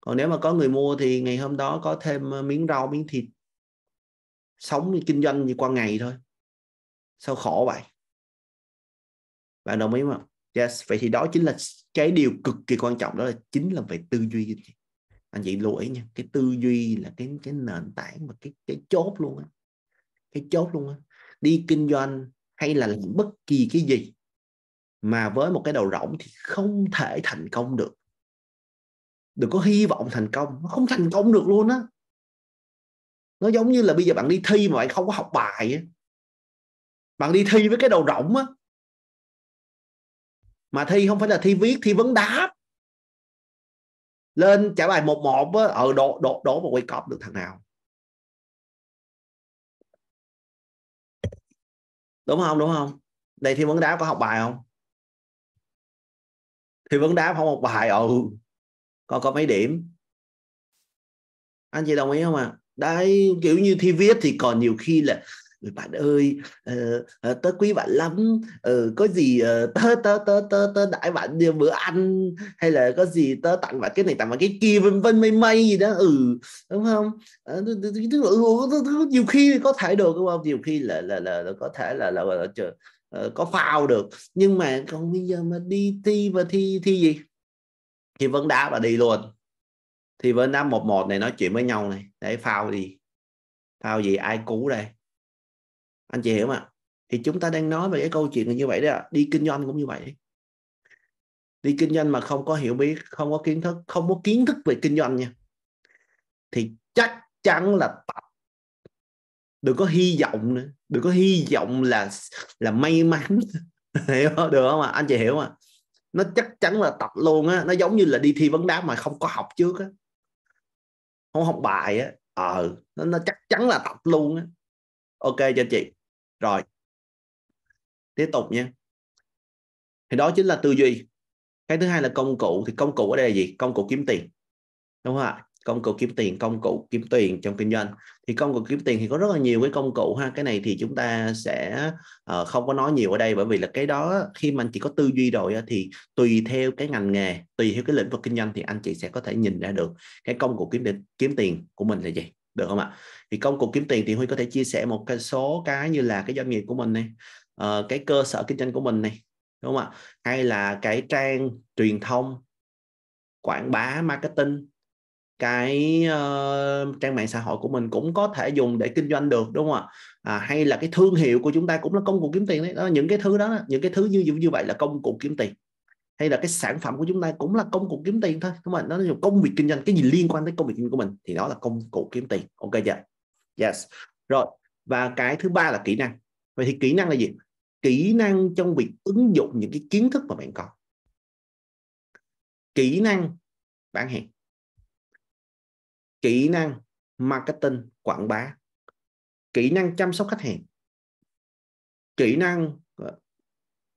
còn nếu mà có người mua thì ngày hôm đó có thêm ờ, miếng rau miếng thịt sống kinh doanh gì qua ngày thôi sao khổ vậy bạn đồng ý không yes vậy thì đó chính là cái điều cực kỳ quan trọng đó là chính là về tư duy anh chị lưu ý nha cái tư duy là cái cái nền tảng và cái cái chốt luôn á cái chốt luôn á đi kinh doanh hay là làm bất kỳ cái gì mà với một cái đầu rỗng thì không thể thành công được đừng có hy vọng thành công nó không thành công được luôn á nó giống như là bây giờ bạn đi thi mà bạn không có học bài á bạn đi thi với cái đầu rỗng á mà thi không phải là thi viết thi vấn đáp lên trả bài một một á ở ờ, đổ đổ đổ một quay cọp được thằng nào đúng không đúng không đây thi vấn đáp có học bài không thì vẫn đáp không một bài ừ con có mấy điểm anh chị đồng ý không ạ à? đấy kiểu như thi viết thì còn nhiều khi là bạn ơi uh, tớ quý bạn lắm uh, có gì uh, tớ tớ tớ tớ tớ đãi bạn như bữa ăn hay là có gì tớ tặng bạn cái này tặng bạn cái kia vân vân mây mây gì đó ừ đúng không uh, nhiều khi có thái độ đúng không nhiều khi là là là, là có thể là là, là, là, là Ờ, có phao được nhưng mà còn bây giờ mà đi thi và thi thi gì thì vẫn đá và đi luôn thì vẫn đá một một này nói chuyện với nhau này để phao gì phao gì ai cứu đây anh chị hiểu mà thì chúng ta đang nói về cái câu chuyện như vậy đó đi kinh doanh cũng như vậy đi kinh doanh mà không có hiểu biết không có kiến thức không có kiến thức về kinh doanh nha thì chắc chắn là tập đừng có hy vọng nữa đừng có hy vọng là là may mắn *laughs* hiểu không được không ạ à? anh chị hiểu không à? nó chắc chắn là tập luôn á nó giống như là đi thi vấn đáp mà không có học trước á không học bài á ờ nó, nó chắc chắn là tập luôn á ok cho chị rồi tiếp tục nha thì đó chính là tư duy cái thứ hai là công cụ thì công cụ ở đây là gì công cụ kiếm tiền đúng không ạ công cụ kiếm tiền công cụ kiếm tiền trong kinh doanh thì công cụ kiếm tiền thì có rất là nhiều cái công cụ ha cái này thì chúng ta sẽ uh, không có nói nhiều ở đây bởi vì là cái đó khi mà anh chị có tư duy rồi thì tùy theo cái ngành nghề tùy theo cái lĩnh vực kinh doanh thì anh chị sẽ có thể nhìn ra được cái công cụ kiếm tiền kiếm tiền của mình là gì được không ạ thì công cụ kiếm tiền thì huy có thể chia sẻ một cái số cái như là cái doanh nghiệp của mình này uh, cái cơ sở kinh doanh của mình này đúng không ạ hay là cái trang truyền thông quảng bá marketing cái uh, trang mạng xã hội của mình cũng có thể dùng để kinh doanh được đúng không ạ à, hay là cái thương hiệu của chúng ta cũng là công cụ kiếm tiền đấy đó những cái thứ đó những cái thứ như như vậy là công cụ kiếm tiền hay là cái sản phẩm của chúng ta cũng là công cụ kiếm tiền thôi đúng không ạ? nó là công việc kinh doanh cái gì liên quan tới công việc của mình thì đó là công cụ kiếm tiền ok chưa yes rồi và cái thứ ba là kỹ năng vậy thì kỹ năng là gì kỹ năng trong việc ứng dụng những cái kiến thức mà bạn có kỹ năng bán hàng kỹ năng marketing quảng bá kỹ năng chăm sóc khách hàng kỹ năng ờ,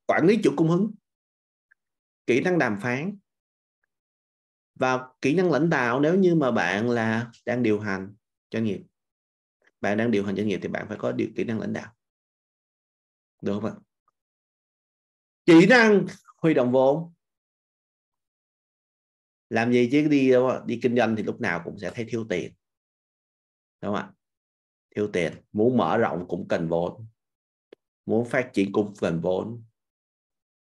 quản lý chuỗi cung ứng kỹ năng đàm phán và kỹ năng lãnh đạo nếu như mà bạn là đang điều hành doanh nghiệp bạn đang điều hành doanh nghiệp thì bạn phải có điều kỹ năng lãnh đạo được không ạ kỹ năng huy động vốn làm gì chứ đi đâu đi kinh doanh thì lúc nào cũng sẽ thấy thiếu tiền đúng không ạ thiếu tiền muốn mở rộng cũng cần vốn muốn phát triển cũng cần vốn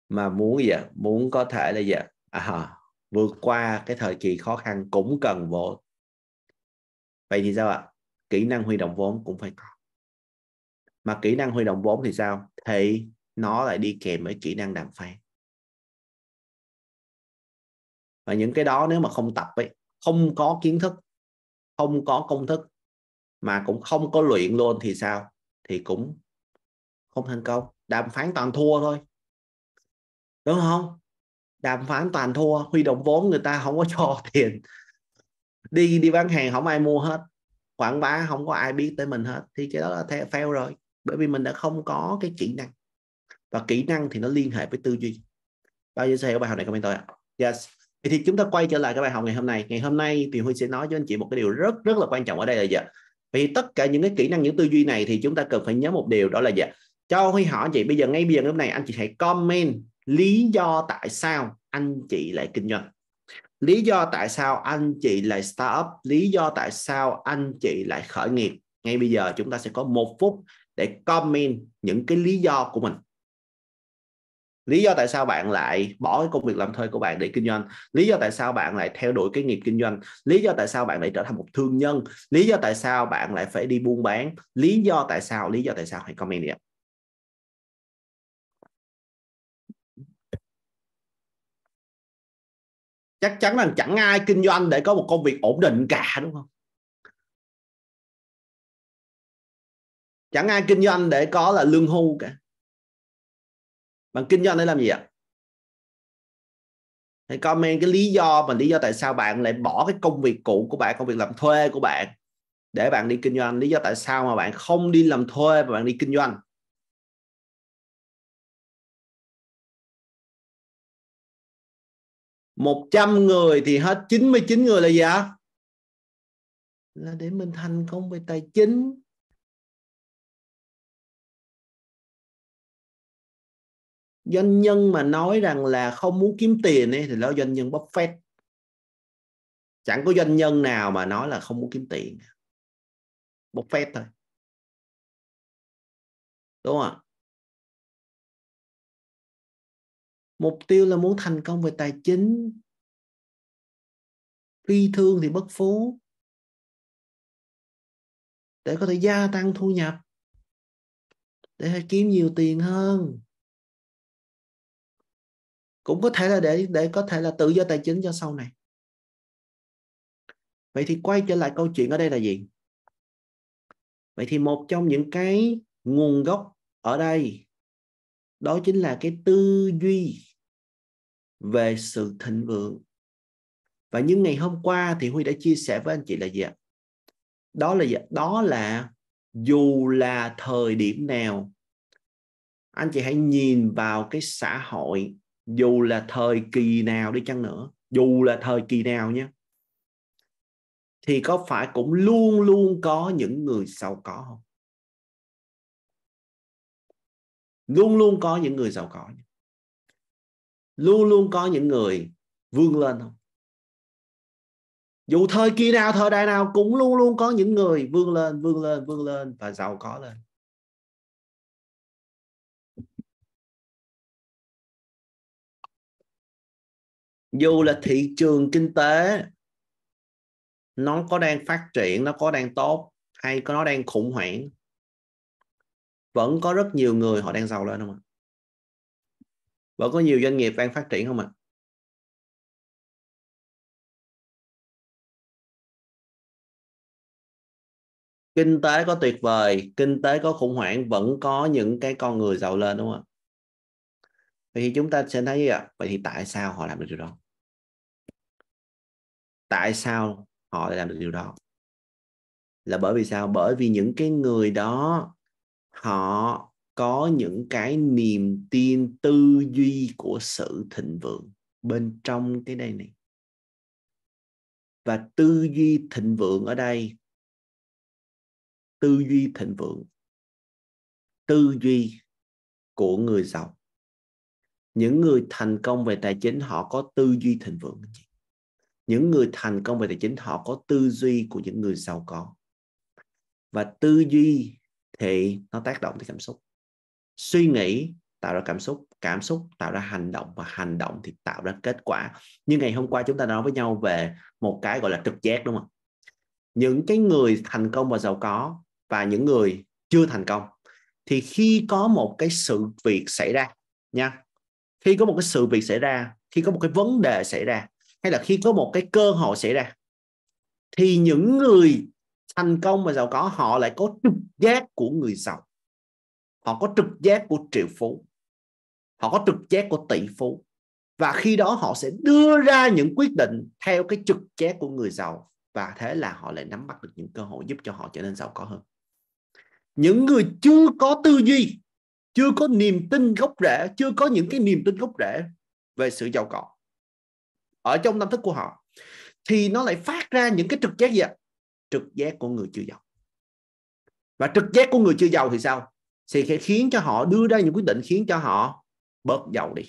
mà muốn gì vậy? muốn có thể là gì à, vượt qua cái thời kỳ khó khăn cũng cần vốn vậy thì sao ạ kỹ năng huy động vốn cũng phải có mà kỹ năng huy động vốn thì sao thì nó lại đi kèm với kỹ năng đàm phán và những cái đó nếu mà không tập ấy không có kiến thức không có công thức mà cũng không có luyện luôn thì sao thì cũng không thành công đàm phán toàn thua thôi đúng không đàm phán toàn thua huy động vốn người ta không có *laughs* cho tiền đi đi bán hàng không ai mua hết quảng bá không có ai biết tới mình hết thì cái đó là fail rồi bởi vì mình đã không có cái kỹ năng và kỹ năng thì nó liên hệ với tư duy bao nhiêu sẽ hiểu bài học này comment tôi ạ yes Vậy thì chúng ta quay trở lại cái bài học ngày hôm nay. Ngày hôm nay thì Huy sẽ nói với anh chị một cái điều rất rất là quan trọng ở đây là gì? Vì tất cả những cái kỹ năng những tư duy này thì chúng ta cần phải nhớ một điều đó là gì? Cho Huy hỏi chị bây giờ ngay bây giờ lúc này anh chị hãy comment lý do tại sao anh chị lại kinh doanh. Lý do tại sao anh chị lại startup, lý do tại sao anh chị lại khởi nghiệp. Ngay bây giờ chúng ta sẽ có một phút để comment những cái lý do của mình lý do tại sao bạn lại bỏ cái công việc làm thuê của bạn để kinh doanh lý do tại sao bạn lại theo đuổi cái nghiệp kinh doanh lý do tại sao bạn lại trở thành một thương nhân lý do tại sao bạn lại phải đi buôn bán lý do tại sao lý do tại sao hãy comment đi ạ chắc chắn là chẳng ai kinh doanh để có một công việc ổn định cả đúng không chẳng ai kinh doanh để có là lương hưu cả bạn kinh doanh để làm gì ạ hãy comment cái lý do mà lý do tại sao bạn lại bỏ cái công việc cũ của bạn công việc làm thuê của bạn để bạn đi kinh doanh lý do tại sao mà bạn không đi làm thuê mà bạn đi kinh doanh một trăm người thì hết 99 người là gì ạ? Là để mình thành công về tài chính doanh nhân mà nói rằng là không muốn kiếm tiền ấy, thì đó doanh nhân Buffett chẳng có doanh nhân nào mà nói là không muốn kiếm tiền Buffett thôi đúng không mục tiêu là muốn thành công về tài chính phi thương thì bất phú để có thể gia tăng thu nhập để kiếm nhiều tiền hơn cũng có thể là để để có thể là tự do tài chính cho sau này vậy thì quay trở lại câu chuyện ở đây là gì vậy thì một trong những cái nguồn gốc ở đây đó chính là cái tư duy về sự thịnh vượng và những ngày hôm qua thì huy đã chia sẻ với anh chị là gì ạ đó là gì? đó là dù là thời điểm nào anh chị hãy nhìn vào cái xã hội dù là thời kỳ nào đi chăng nữa dù là thời kỳ nào nhé thì có phải cũng luôn luôn có những người giàu có không luôn luôn có những người giàu có luôn luôn có những người vươn lên không dù thời kỳ nào thời đại nào cũng luôn luôn có những người vươn lên vươn lên vươn lên và giàu có lên dù là thị trường kinh tế nó có đang phát triển nó có đang tốt hay có nó đang khủng hoảng vẫn có rất nhiều người họ đang giàu lên không ạ à? vẫn có nhiều doanh nghiệp đang phát triển không ạ kinh tế có tuyệt vời kinh tế có khủng hoảng vẫn có những cái con người giàu lên đúng không ạ vậy thì chúng ta sẽ thấy gì ạ vậy thì tại sao họ làm được điều đó tại sao họ lại làm được điều đó là bởi vì sao bởi vì những cái người đó họ có những cái niềm tin tư duy của sự thịnh vượng bên trong cái đây này và tư duy thịnh vượng ở đây tư duy thịnh vượng tư duy của người giàu những người thành công về tài chính họ có tư duy thịnh vượng những người thành công về tài chính họ có tư duy của những người giàu có và tư duy thì nó tác động tới cảm xúc suy nghĩ tạo ra cảm xúc cảm xúc tạo ra hành động và hành động thì tạo ra kết quả như ngày hôm qua chúng ta nói với nhau về một cái gọi là trực giác đúng không những cái người thành công và giàu có và những người chưa thành công thì khi có một cái sự việc xảy ra nha khi có một cái sự việc xảy ra khi có một cái vấn đề xảy ra hay là khi có một cái cơ hội xảy ra thì những người thành công và giàu có họ lại có trực giác của người giàu họ có trực giác của triệu phú họ có trực giác của tỷ phú và khi đó họ sẽ đưa ra những quyết định theo cái trực giác của người giàu và thế là họ lại nắm bắt được những cơ hội giúp cho họ trở nên giàu có hơn những người chưa có tư duy chưa có niềm tin gốc rễ chưa có những cái niềm tin gốc rễ về sự giàu có ở trong tâm thức của họ thì nó lại phát ra những cái trực giác gì ạ trực giác của người chưa giàu và trực giác của người chưa giàu thì sao thì sẽ khiến cho họ đưa ra những quyết định khiến cho họ bớt giàu đi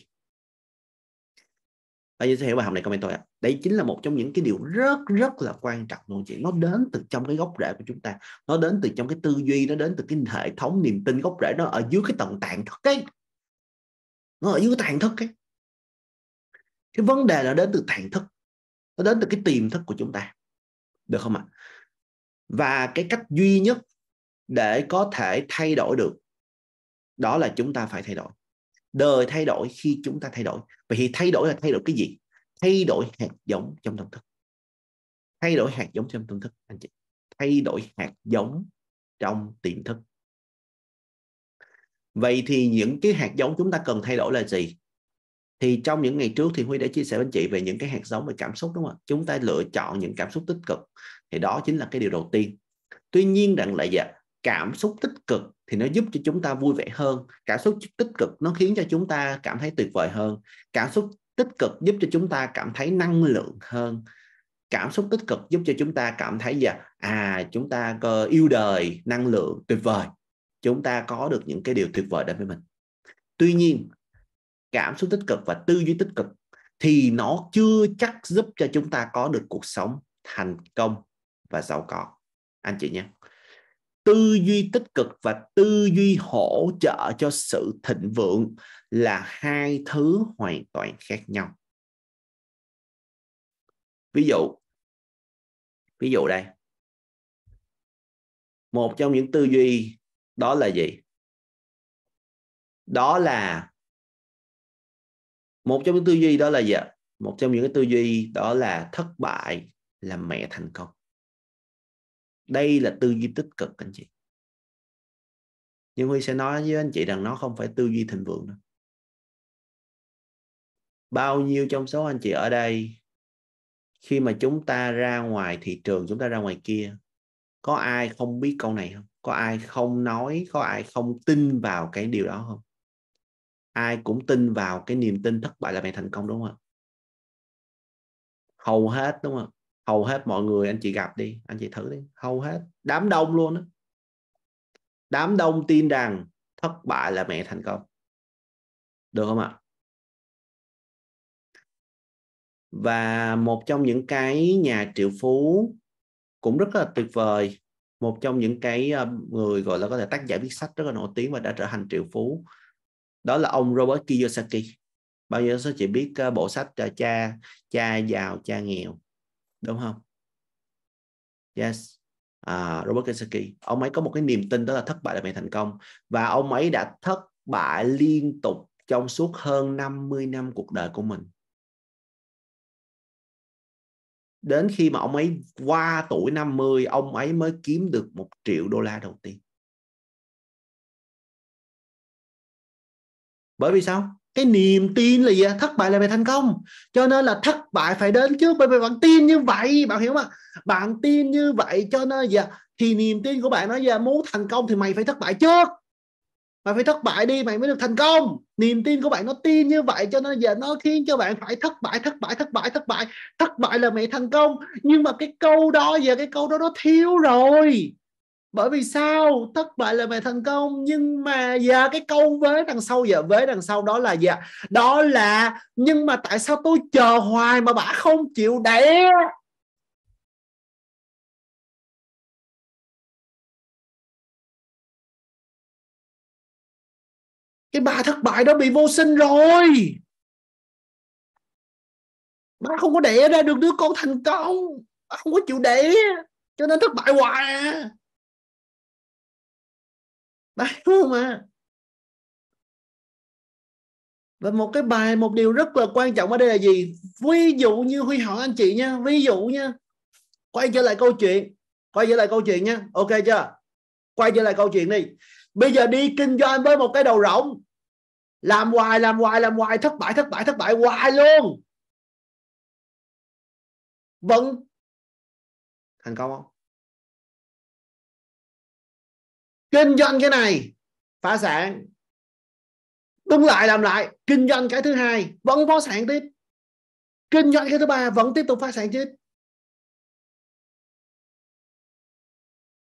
Bây giờ sẽ hiểu bài học này comment tôi ạ. Đấy chính là một trong những cái điều rất rất là quan trọng luôn chị. Nó đến từ trong cái gốc rễ của chúng ta. Nó đến từ trong cái tư duy, nó đến từ cái hệ thống niềm tin gốc rễ nó ở dưới cái tầng tạng thức ấy. Nó ở dưới cái tạng thức ấy cái vấn đề nó đến từ thản thức nó đến từ cái tiềm thức của chúng ta được không ạ và cái cách duy nhất để có thể thay đổi được đó là chúng ta phải thay đổi đời thay đổi khi chúng ta thay đổi vậy thì thay đổi là thay đổi cái gì thay đổi hạt giống trong tâm thức thay đổi hạt giống trong tâm thức anh chị thay đổi hạt giống trong tiềm thức vậy thì những cái hạt giống chúng ta cần thay đổi là gì thì trong những ngày trước thì huy đã chia sẻ với chị về những cái hạt giống về cảm xúc đúng không ạ chúng ta lựa chọn những cảm xúc tích cực thì đó chính là cái điều đầu tiên tuy nhiên rằng lại dạ cảm xúc tích cực thì nó giúp cho chúng ta vui vẻ hơn cảm xúc tích cực nó khiến cho chúng ta cảm thấy tuyệt vời hơn cảm xúc tích cực giúp cho chúng ta cảm thấy năng lượng hơn cảm xúc tích cực giúp cho chúng ta cảm thấy dạ à chúng ta có yêu đời năng lượng tuyệt vời chúng ta có được những cái điều tuyệt vời đến với mình tuy nhiên cảm xúc tích cực và tư duy tích cực thì nó chưa chắc giúp cho chúng ta có được cuộc sống thành công và giàu có anh chị nhé tư duy tích cực và tư duy hỗ trợ cho sự thịnh vượng là hai thứ hoàn toàn khác nhau ví dụ ví dụ đây một trong những tư duy đó là gì đó là một trong những tư duy đó là gì ạ một trong những cái tư duy đó là thất bại là mẹ thành công đây là tư duy tích cực anh chị nhưng huy sẽ nói với anh chị rằng nó không phải tư duy thịnh vượng đâu bao nhiêu trong số anh chị ở đây khi mà chúng ta ra ngoài thị trường chúng ta ra ngoài kia có ai không biết câu này không có ai không nói có ai không tin vào cái điều đó không ai cũng tin vào cái niềm tin thất bại là bạn thành công đúng không ạ hầu hết đúng không hầu hết mọi người anh chị gặp đi anh chị thử đi hầu hết đám đông luôn đó. đám đông tin rằng thất bại là mẹ thành công được không ạ và một trong những cái nhà triệu phú cũng rất là tuyệt vời một trong những cái ờ, người gọi là có thể tác giả viết sách rất là nổi tiếng và đã trở thành triệu phú đó là ông Robert Kiyosaki bao nhiêu số chị biết ờ, bộ sách ờ, cha cha giàu cha nghèo đúng không yes à, Robert Kiyosaki ông ấy có một cái niềm tin đó là thất bại là mẹ thành công và ông ấy đã thất bại liên tục trong suốt hơn 50 năm cuộc đời của mình đến khi mà ông ấy qua tuổi 50 ông ấy mới kiếm được một triệu đô la đầu tiên bởi vì sao cái niềm tin là gì thất bại là về thành công cho nên là thất bại phải đến trước bởi vì bạn tin như vậy bạn hiểu không bạn tin như vậy cho nên gì thì niềm tin của bạn nói giờ muốn thành công thì mày phải thất bại trước mày phải thất bại đi mày mới được thành công niềm tin của bạn nó tin như vậy cho nên giờ nó khiến cho bạn phải thất bại thất bại thất bại thất bại thất bại là mày thành công nhưng mà cái câu đó giờ cái câu đó nó thiếu rồi bởi vì sao thất bại là mẹ thành công nhưng mà giờ dạ, cái câu vế đằng sau giờ dạ, yeah, vế đằng sau đó là gì dạ, yeah, đó là nhưng mà tại sao tôi chờ hoài mà bà không chịu đẻ cái bà thất bại đó bị vô sinh rồi bà không có đẻ ra được đứa con thành công bà không có chịu đẻ cho nên thất bại hoài à bài báo mà và một cái bài một điều rất là quan trọng ở đây là gì ví dụ như huy hỏi anh chị nha ví dụ nha quay trở lại câu chuyện quay trở lại câu chuyện nha ok chưa quay trở lại câu chuyện đi bây giờ đi kinh doanh với một cái đầu rộng làm hoài làm hoài làm hoài thất bại thất bại thất bại hoài luôn vẫn vâng. thành công không kinh doanh cái này phá sản đứng lại làm lại kinh doanh cái thứ hai vẫn phá sản tiếp kinh doanh cái thứ ba vẫn tiếp tục phá sản tiếp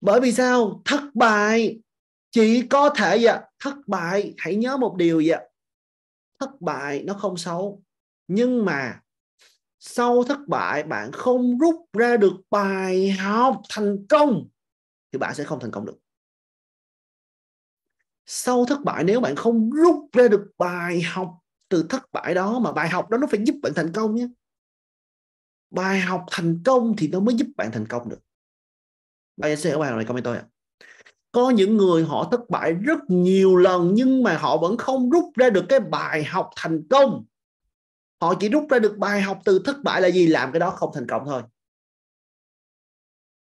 bởi vì sao thất bại chỉ có thể vậy thất bại hãy nhớ một điều vậy thất bại nó không xấu nhưng mà sau thất bại bạn không rút ra được bài học thành công thì bạn sẽ không thành công được sau thất bại nếu bạn không rút ra được bài học từ thất bại đó mà bài học đó nó phải giúp bạn thành công nhé bài học thành công thì nó mới giúp bạn thành công được bạn sẽ ở bài này comment tôi ạ à. có những người họ thất bại rất nhiều lần nhưng mà họ vẫn không rút ra được cái bài học thành công họ chỉ rút ra được bài học từ thất bại là gì làm cái đó không thành công thôi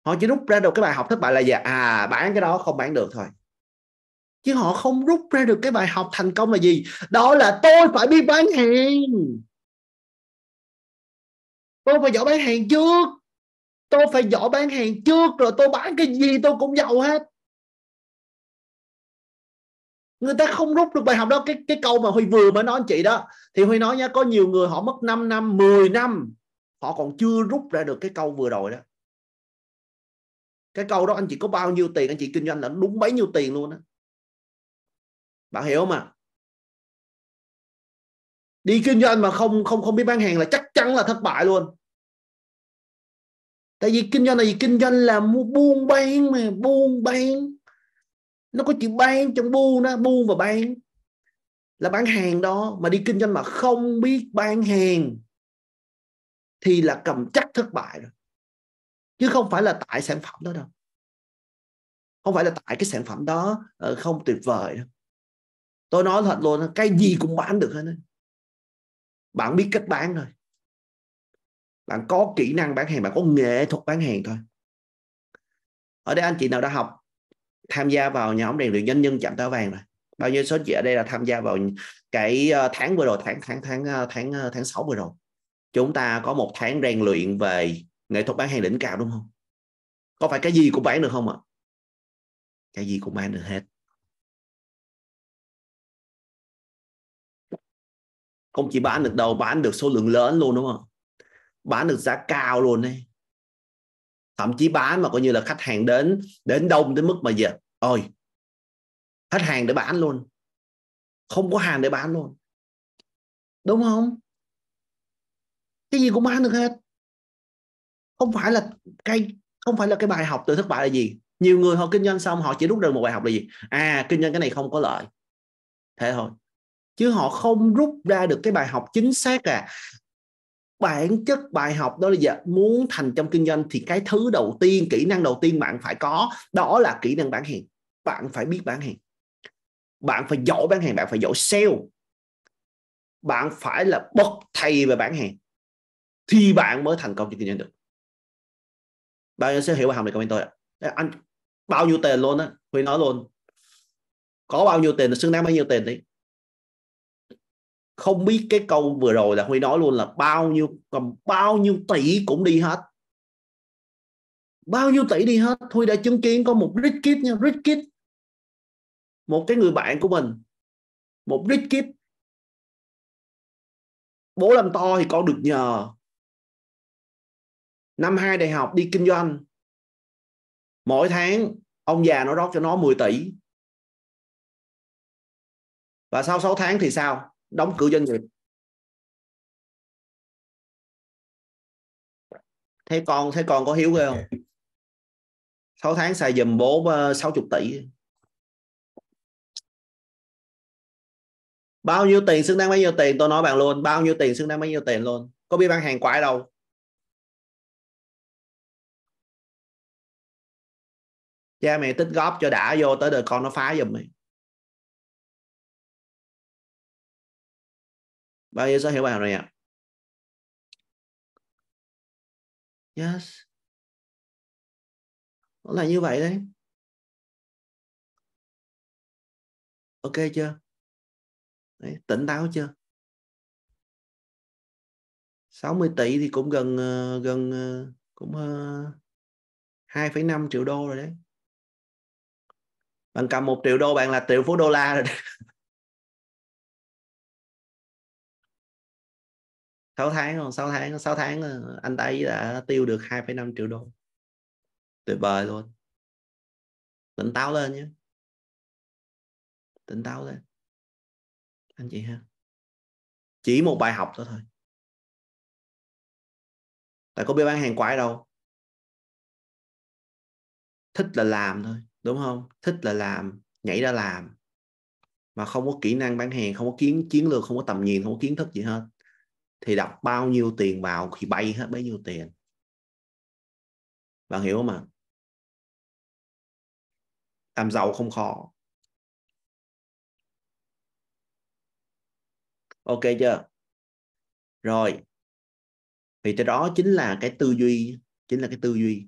họ chỉ rút ra được cái bài học thất bại là gì à bán cái đó không bán được thôi chứ họ không rút ra được cái bài học thành công là gì đó là tôi phải biết bán hàng tôi phải giỏi bán hàng trước tôi phải giỏi bán hàng trước rồi tôi bán cái gì tôi cũng giàu hết người ta không rút được bài học đó cái cái câu mà huy vừa mới nói anh chị đó thì huy nói nha có nhiều người họ mất 5 năm 10 năm họ còn chưa rút ra được cái câu vừa rồi đó cái câu đó anh chị có bao nhiêu tiền anh chị kinh doanh là đúng bấy nhiêu tiền luôn đó bảo hiểu mà đi kinh doanh mà không không không biết bán hàng là chắc chắn là thất bại luôn tại vì kinh doanh này kinh doanh là mua buôn bán mà buôn bán nó có chữ bán trong buôn đó buôn và bán là bán hàng đó mà đi kinh doanh mà không biết bán hàng thì là cầm chắc thất bại rồi chứ không phải là tại sản phẩm đó đâu không phải là tại cái sản phẩm đó ờ, không tuyệt vời đâu tôi nói thật luôn cái gì cũng bán được hết bạn biết cách bán thôi bạn có kỹ năng bán hàng bạn có nghệ thuật bán hàng thôi ở đây anh chị nào đã học tham gia vào nhóm rèn luyện doanh nhân chạm táo vàng rồi bao nhiêu số chị ở đây là tham gia vào cái ờ, tháng vừa rồi tháng tháng tháng ờ, tháng ờ, tháng sáu vừa rồi chúng ta có một tháng rèn luyện về nghệ thuật bán hàng đỉnh cao đúng không có phải cái gì cũng bán được không ạ cái gì cũng bán được hết không chỉ bán được đầu bán được số lượng lớn luôn đúng không bán được giá cao luôn đấy thậm chí bán mà coi như là khách hàng đến đến đông đến mức mà giờ ôi khách hàng để bán luôn không có hàng để bán luôn đúng không cái gì cũng bán được hết không phải là cái không phải là cái bài học từ thất bại là gì nhiều người họ kinh doanh xong họ chỉ rút ra một bài học là gì à kinh doanh cái này không có lợi thế thôi chứ họ không rút ra được cái bài học chính xác à bản chất bài học đó là dạ, muốn thành trong kinh doanh thì cái thứ đầu tiên kỹ năng đầu tiên bạn phải có đó là kỹ năng bán hàng bạn phải biết bán hàng bạn phải giỏi bán hàng bạn phải giỏi sale bạn phải là bậc thầy về bán hàng thì bạn mới thành công trong kinh doanh được bao nhiêu sẽ hiểu bài học này comment tôi anh bao nhiêu tiền luôn á huy nói luôn có bao nhiêu tiền xứng đáng bao nhiêu tiền đấy không biết cái câu vừa rồi là huy nói luôn là bao nhiêu còn bao nhiêu tỷ cũng đi hết bao nhiêu tỷ đi hết huy đã chứng kiến có một rich kid nha rich kid một cái người bạn của mình một rich kid bố làm to thì con được nhờ năm hai đại học đi kinh doanh mỗi tháng ông già nó rót cho nó 10 tỷ và sau 6 tháng thì sao đóng cửa doanh nghiệp Thế con thế con có hiếu ghê không 6 tháng xài dùm bố 60 ờ, tỷ bao nhiêu tiền xứng đáng bao nhiêu tiền tôi nói bạn luôn bao nhiêu tiền xứng đáng bao nhiêu tiền luôn có biết bán hàng quái đâu cha mẹ tích góp cho đã vô tới đời con nó phá giùm mày bao nhiêu sẽ hiểu bài học này ạ yes nó là như vậy đấy ok chưa đấy, tỉnh táo chưa 60 tỷ thì cũng gần ờ, gần ờ, cũng 2,5 ờ, triệu đô rồi đấy bạn cầm một triệu đô bạn là triệu phú đô la rồi đấy. *laughs* 6 tháng không 6 tháng 6 tháng ờ, anh ta ấy đã tiêu được 2,5 triệu đô tuyệt vời luôn tỉnh táo lên nhé tỉnh táo lên anh chị ha chỉ một bài học đó thôi tại có biết bán hàng quái đâu thích là làm thôi đúng không thích là làm nhảy ra làm mà không có kỹ năng bán hàng không có kiến chiến lược không có tầm nhìn không có kiến thức gì hết thì đặt bao nhiêu tiền vào thì bay hết bấy nhiêu tiền bạn hiểu không ạ làm giàu không khó ok chưa rồi thì cái đó chính là cái tư duy chính là cái tư duy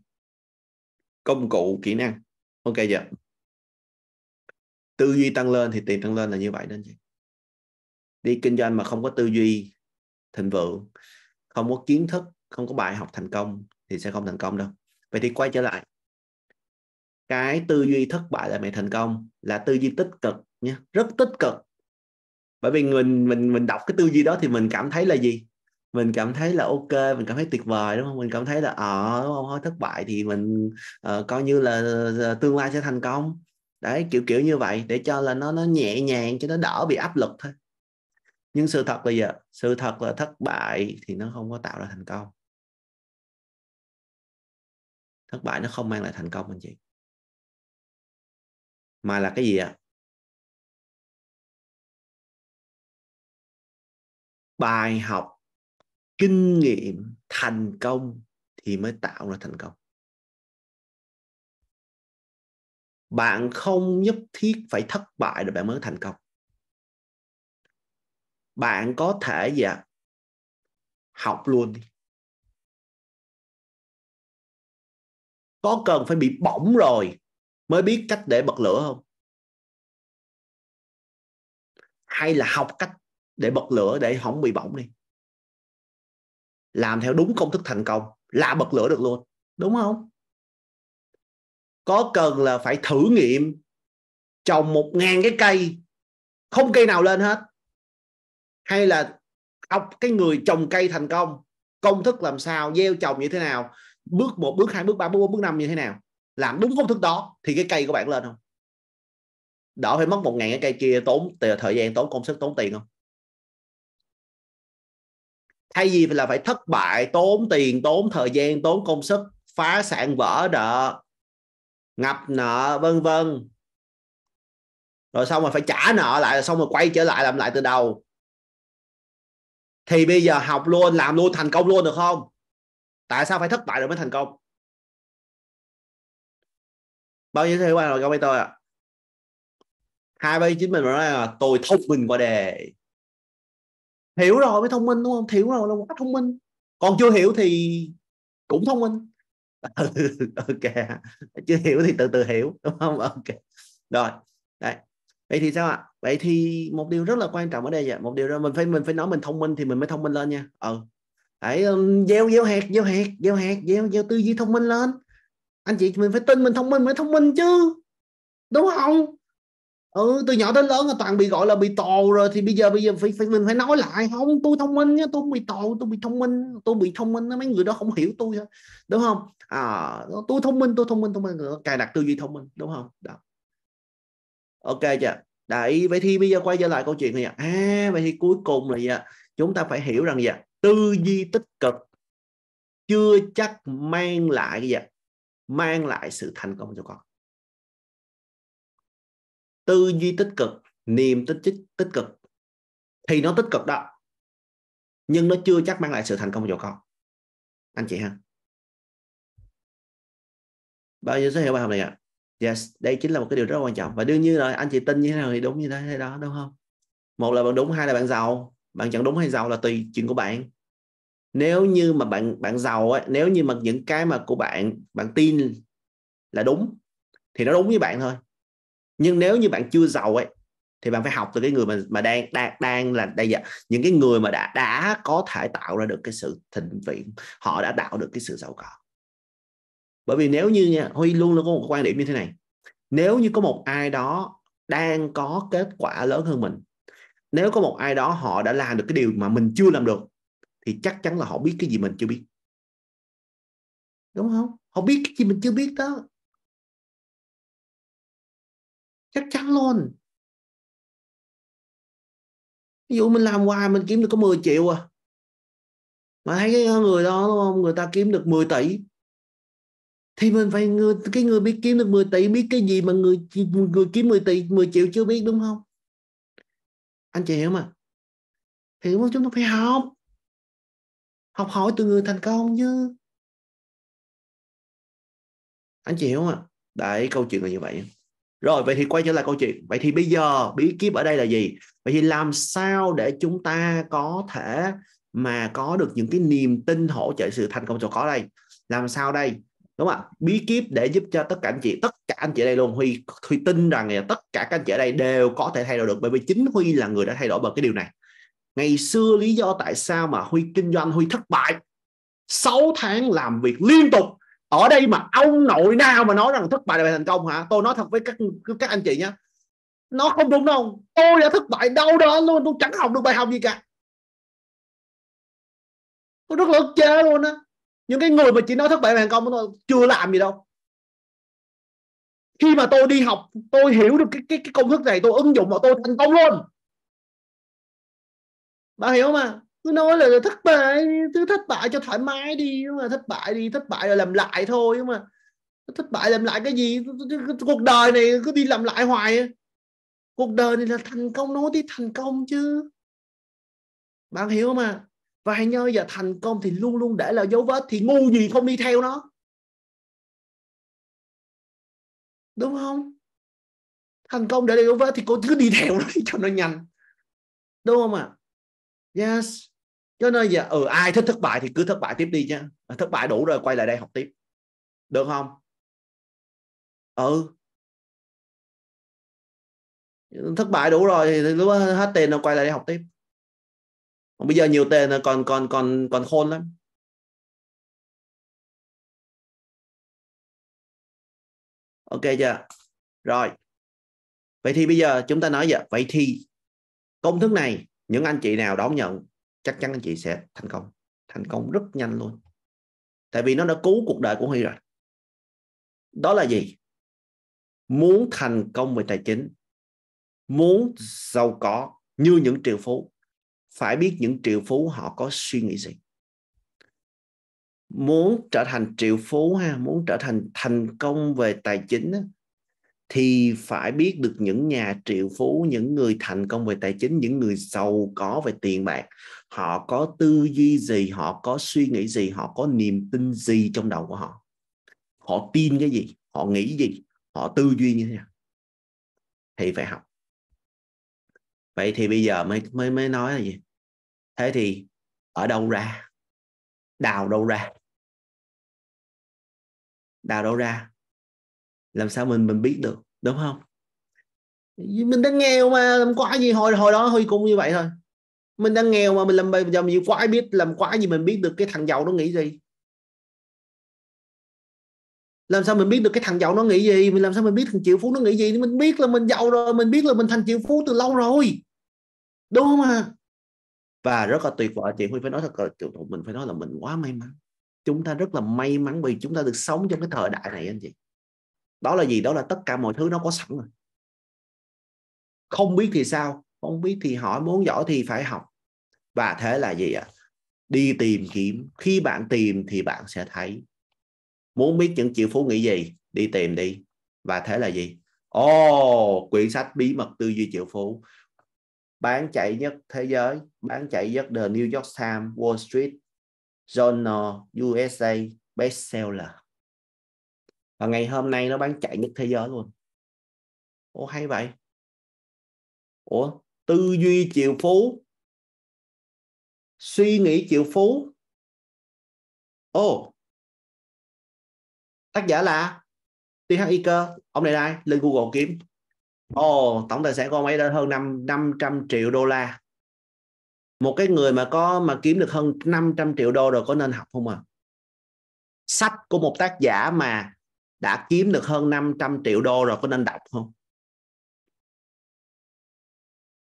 công cụ kỹ năng ok chưa tư duy tăng lên thì tiền tăng lên là như vậy đó anh chị đi kinh doanh mà không có tư duy thịnh vượng không có kiến thức không có bài học thành công thì sẽ không thành công đâu vậy thì quay trở lại cái tư duy thất bại là mẹ thành công là tư duy tích cực nha rất tích cực bởi vì mình mình mình đọc cái tư duy đó thì mình cảm thấy là gì mình cảm thấy là ok mình cảm thấy tuyệt vời đúng không mình cảm thấy là ờ à, không thất bại thì mình uh, coi như là ờ, tương lai sẽ thành công đấy kiểu kiểu như vậy để cho là nó nó nhẹ nhàng cho nó đỡ bị áp lực thôi nhưng sự thật là gì sự thật là thất bại thì nó không có tạo ra thành công thất bại nó không mang lại thành công anh chị mà là cái gì ạ bài học kinh nghiệm thành công thì mới tạo ra thành công bạn không nhất thiết phải thất bại để bạn mới thành công bạn có thể gì ạ dạ, học luôn đi có cần phải bị bỏng rồi mới biết cách để bật lửa không hay là học cách để bật lửa để không bị bỏng đi làm theo đúng công thức thành công là bật lửa được luôn đúng không có cần là phải thử nghiệm trồng một ngàn cái cây không cây nào lên hết hay là học cái người trồng cây thành công công thức làm sao gieo trồng như thế nào bước một bước hai bước ba bước bốn bước năm như thế nào làm đúng công thức đó thì cái cây của bạn lên không đỡ phải mất một ngàn cái cây kia tốn thời gian tốn công sức tốn tiền không thay vì là phải thất bại tốn tiền tốn thời gian tốn công sức phá sản vỡ nợ ngập nợ vân vân rồi xong rồi phải trả nợ lại rồi xong rồi quay trở lại làm lại từ đầu thì bây giờ học luôn làm luôn thành công luôn được không tại sao phải thất bại rồi mới thành công bao nhiêu thứ bạn rồi với tôi ạ à? hai ba chín mình mà nói là tôi thông minh qua đề hiểu rồi mới thông minh đúng không hiểu rồi là quá thông minh còn chưa hiểu thì cũng thông minh *laughs* ok chưa hiểu thì từ từ hiểu đúng không ok rồi đấy vậy thì sao ạ vậy thì một điều rất là quan trọng ở đây vậy một điều là mình phải mình phải nói mình thông minh thì mình mới thông minh lên nha ừ hãy um, gieo gieo hạt gieo hạt gieo hạt gieo gieo tư duy thông minh lên anh chị mình phải tin mình thông minh mới thông minh chứ đúng không ừ từ nhỏ đến lớn là toàn bị gọi là bị tò rồi thì bây giờ bây giờ phải, phải mình phải nói lại không tôi thông minh nhá tôi bị tò tôi bị thông minh tôi bị thông minh mấy người đó không hiểu tôi đúng không à tôi thông minh tôi thông minh thông minh cài đặt tư duy thông minh đúng không đó ok chưa đấy vậy thì bây giờ quay trở lại câu chuyện này à vậy thì cuối cùng là gì chúng ta phải hiểu rằng gì tư duy tích cực chưa chắc mang lại gì mang lại sự thành công cho con tư duy tích cực niềm tích tích tích cực thì nó tích cực đó nhưng nó chưa chắc mang lại sự thành công cho con anh chị ha bao nhiêu sẽ hiểu bài học này ạ à? yes đây chính là một cái điều rất quan trọng và đương nhiên rồi anh chị tin như thế nào thì đúng như thế đó đúng không một là bạn đúng hai là bạn giàu bạn chẳng đúng hay giàu là tùy chuyện của bạn nếu như mà bạn bạn giàu ấy, nếu như mà những cái mà của bạn bạn tin là đúng thì nó đúng với bạn thôi nhưng nếu như bạn chưa giàu ấy thì bạn phải học từ cái người mà mà đang đang đang là đây giờ những cái người mà đã đã có thể tạo ra được cái sự thịnh vượng họ đã tạo được cái sự giàu có bởi vì nếu như nha huy luôn luôn có một quan điểm như thế này nếu như có một ai đó đang có kết quả lớn hơn mình nếu có một ai đó họ đã làm được cái điều mà mình chưa làm được thì chắc chắn là họ biết cái gì mình chưa biết đúng không họ biết cái gì mình chưa biết đó chắc chắn luôn ví dụ mình làm hoài mình kiếm được có 10 triệu à mà thấy cái người đó đúng không người ta kiếm được 10 tỷ thì mình phải người cái người biết kiếm được 10 tỷ biết cái gì mà người người kiếm 10 tỷ 10 triệu chưa biết đúng không anh chị hiểu mà thì chúng ta phải học học hỏi từ người thành công chứ anh chị hiểu không ạ đấy câu chuyện là như vậy rồi vậy thì quay trở lại câu chuyện vậy thì bây giờ bí kíp ở đây là gì vậy thì làm sao để chúng ta có thể mà có được những cái niềm tin hỗ trợ sự thành công cho có đây làm sao đây đúng không ạ bí kíp để giúp cho tất cả anh chị tất cả anh chị đây luôn huy huy tin rằng là tất cả các anh chị ở đây đều có thể thay đổi được bởi vì chính huy là người đã thay đổi bằng cái điều này ngày xưa lý do tại sao mà huy kinh doanh huy thất bại 6 tháng làm việc liên tục ở đây mà ông nội nào mà nói rằng thất bại là thành công hả tôi nói thật với các các anh chị nhé nó không đúng đâu tôi đã thất bại đâu đó luôn tôi chẳng học được bài học gì cả tôi rất là chê luôn á những cái người mà chỉ nói thất bại và thành công nó chưa làm gì đâu khi mà tôi đi học tôi hiểu được cái cái, cái công thức này tôi ứng dụng và tôi thành công luôn bạn hiểu mà cứ nói là thất bại cứ thất bại cho thoải mái đi mà thất bại đi thất bại là làm lại thôi nhưng mà thất bại làm lại cái gì cuộc đời này cứ đi làm lại hoài cuộc đời này là thành công nói đi thành công chứ bạn hiểu không và hãy nhớ giờ thành công thì luôn luôn để lại dấu vết thì ngu gì không đi theo nó đúng không thành công để lại dấu vết thì cô cứ đi theo nó cho nó nhanh đúng không ạ à? yes cho nên giờ ừ ai thích thất bại thì cứ thất bại tiếp đi nha thất bại đủ rồi quay lại đây học tiếp được không ừ thất bại đủ rồi thì lúc hết tiền rồi quay lại đây học tiếp bây giờ nhiều tiền là còn còn còn còn khôn lắm ok chưa rồi vậy thì bây giờ chúng ta nói giờ vậy thì công thức này những anh chị nào đón nhận chắc chắn anh chị sẽ thành công thành công rất nhanh luôn tại vì nó đã cứu cuộc đời của huy rồi đó là gì muốn thành công về tài chính muốn giàu có như những triệu phú phải biết những triệu phú họ có suy nghĩ gì muốn trở thành triệu phú ha muốn trở thành thành công về tài chính thì phải biết được những nhà triệu phú những người thành công về tài chính những người giàu có về tiền bạc họ có tư duy gì họ có suy nghĩ gì họ có niềm tin gì trong đầu của họ họ tin cái gì họ nghĩ gì họ tư duy như thế nào thì phải học vậy thì bây giờ mới mới mới nói là gì thế thì ở đâu ra đào đâu ra đào đâu ra làm sao mình mình biết được đúng không mình đang nghèo mà làm quái gì hồi hồi đó huy cũng như vậy thôi mình đang nghèo mà mình làm bài giờ gì quái biết làm quái gì mình biết được cái thằng giàu nó nghĩ gì làm sao mình biết được cái thằng giàu nó nghĩ gì mình làm sao mình biết thằng triệu phú nó nghĩ gì mình biết là mình giàu rồi mình biết là mình thành triệu phú từ lâu rồi đúng không à và rất là tuyệt vời chị Huy phải nói thật là tụi mình phải nói là mình quá may mắn chúng ta rất là may mắn vì chúng ta được sống trong cái thời đại này anh chị đó là gì đó là tất cả mọi thứ nó có sẵn rồi không biết thì sao không biết thì hỏi muốn giỏi thì phải học và thế là gì ạ đi tìm kiếm khi bạn tìm thì bạn sẽ thấy muốn biết những triệu phú nghĩ gì đi tìm đi và thế là gì ồ oh, quyển sách bí mật tư duy triệu phú bán chạy nhất thế giới, bán chạy nhất The New York Times, Wall Street Journal USA bestseller. Và ngày hôm nay nó bán chạy nhất thế giới luôn. Ủa hay vậy? Ủa tư duy triệu phú suy nghĩ triệu phú ồ tác giả là T.H. Iker ông này đây lên Google kiếm Ồ, tổng tài sản của ông ấy đã hơn 5 500 triệu đô la. Một cái người mà có mà kiếm được hơn 500 triệu đô rồi có nên học không À? Sách của một tác giả mà đã kiếm được hơn 500 triệu đô rồi có nên đọc không?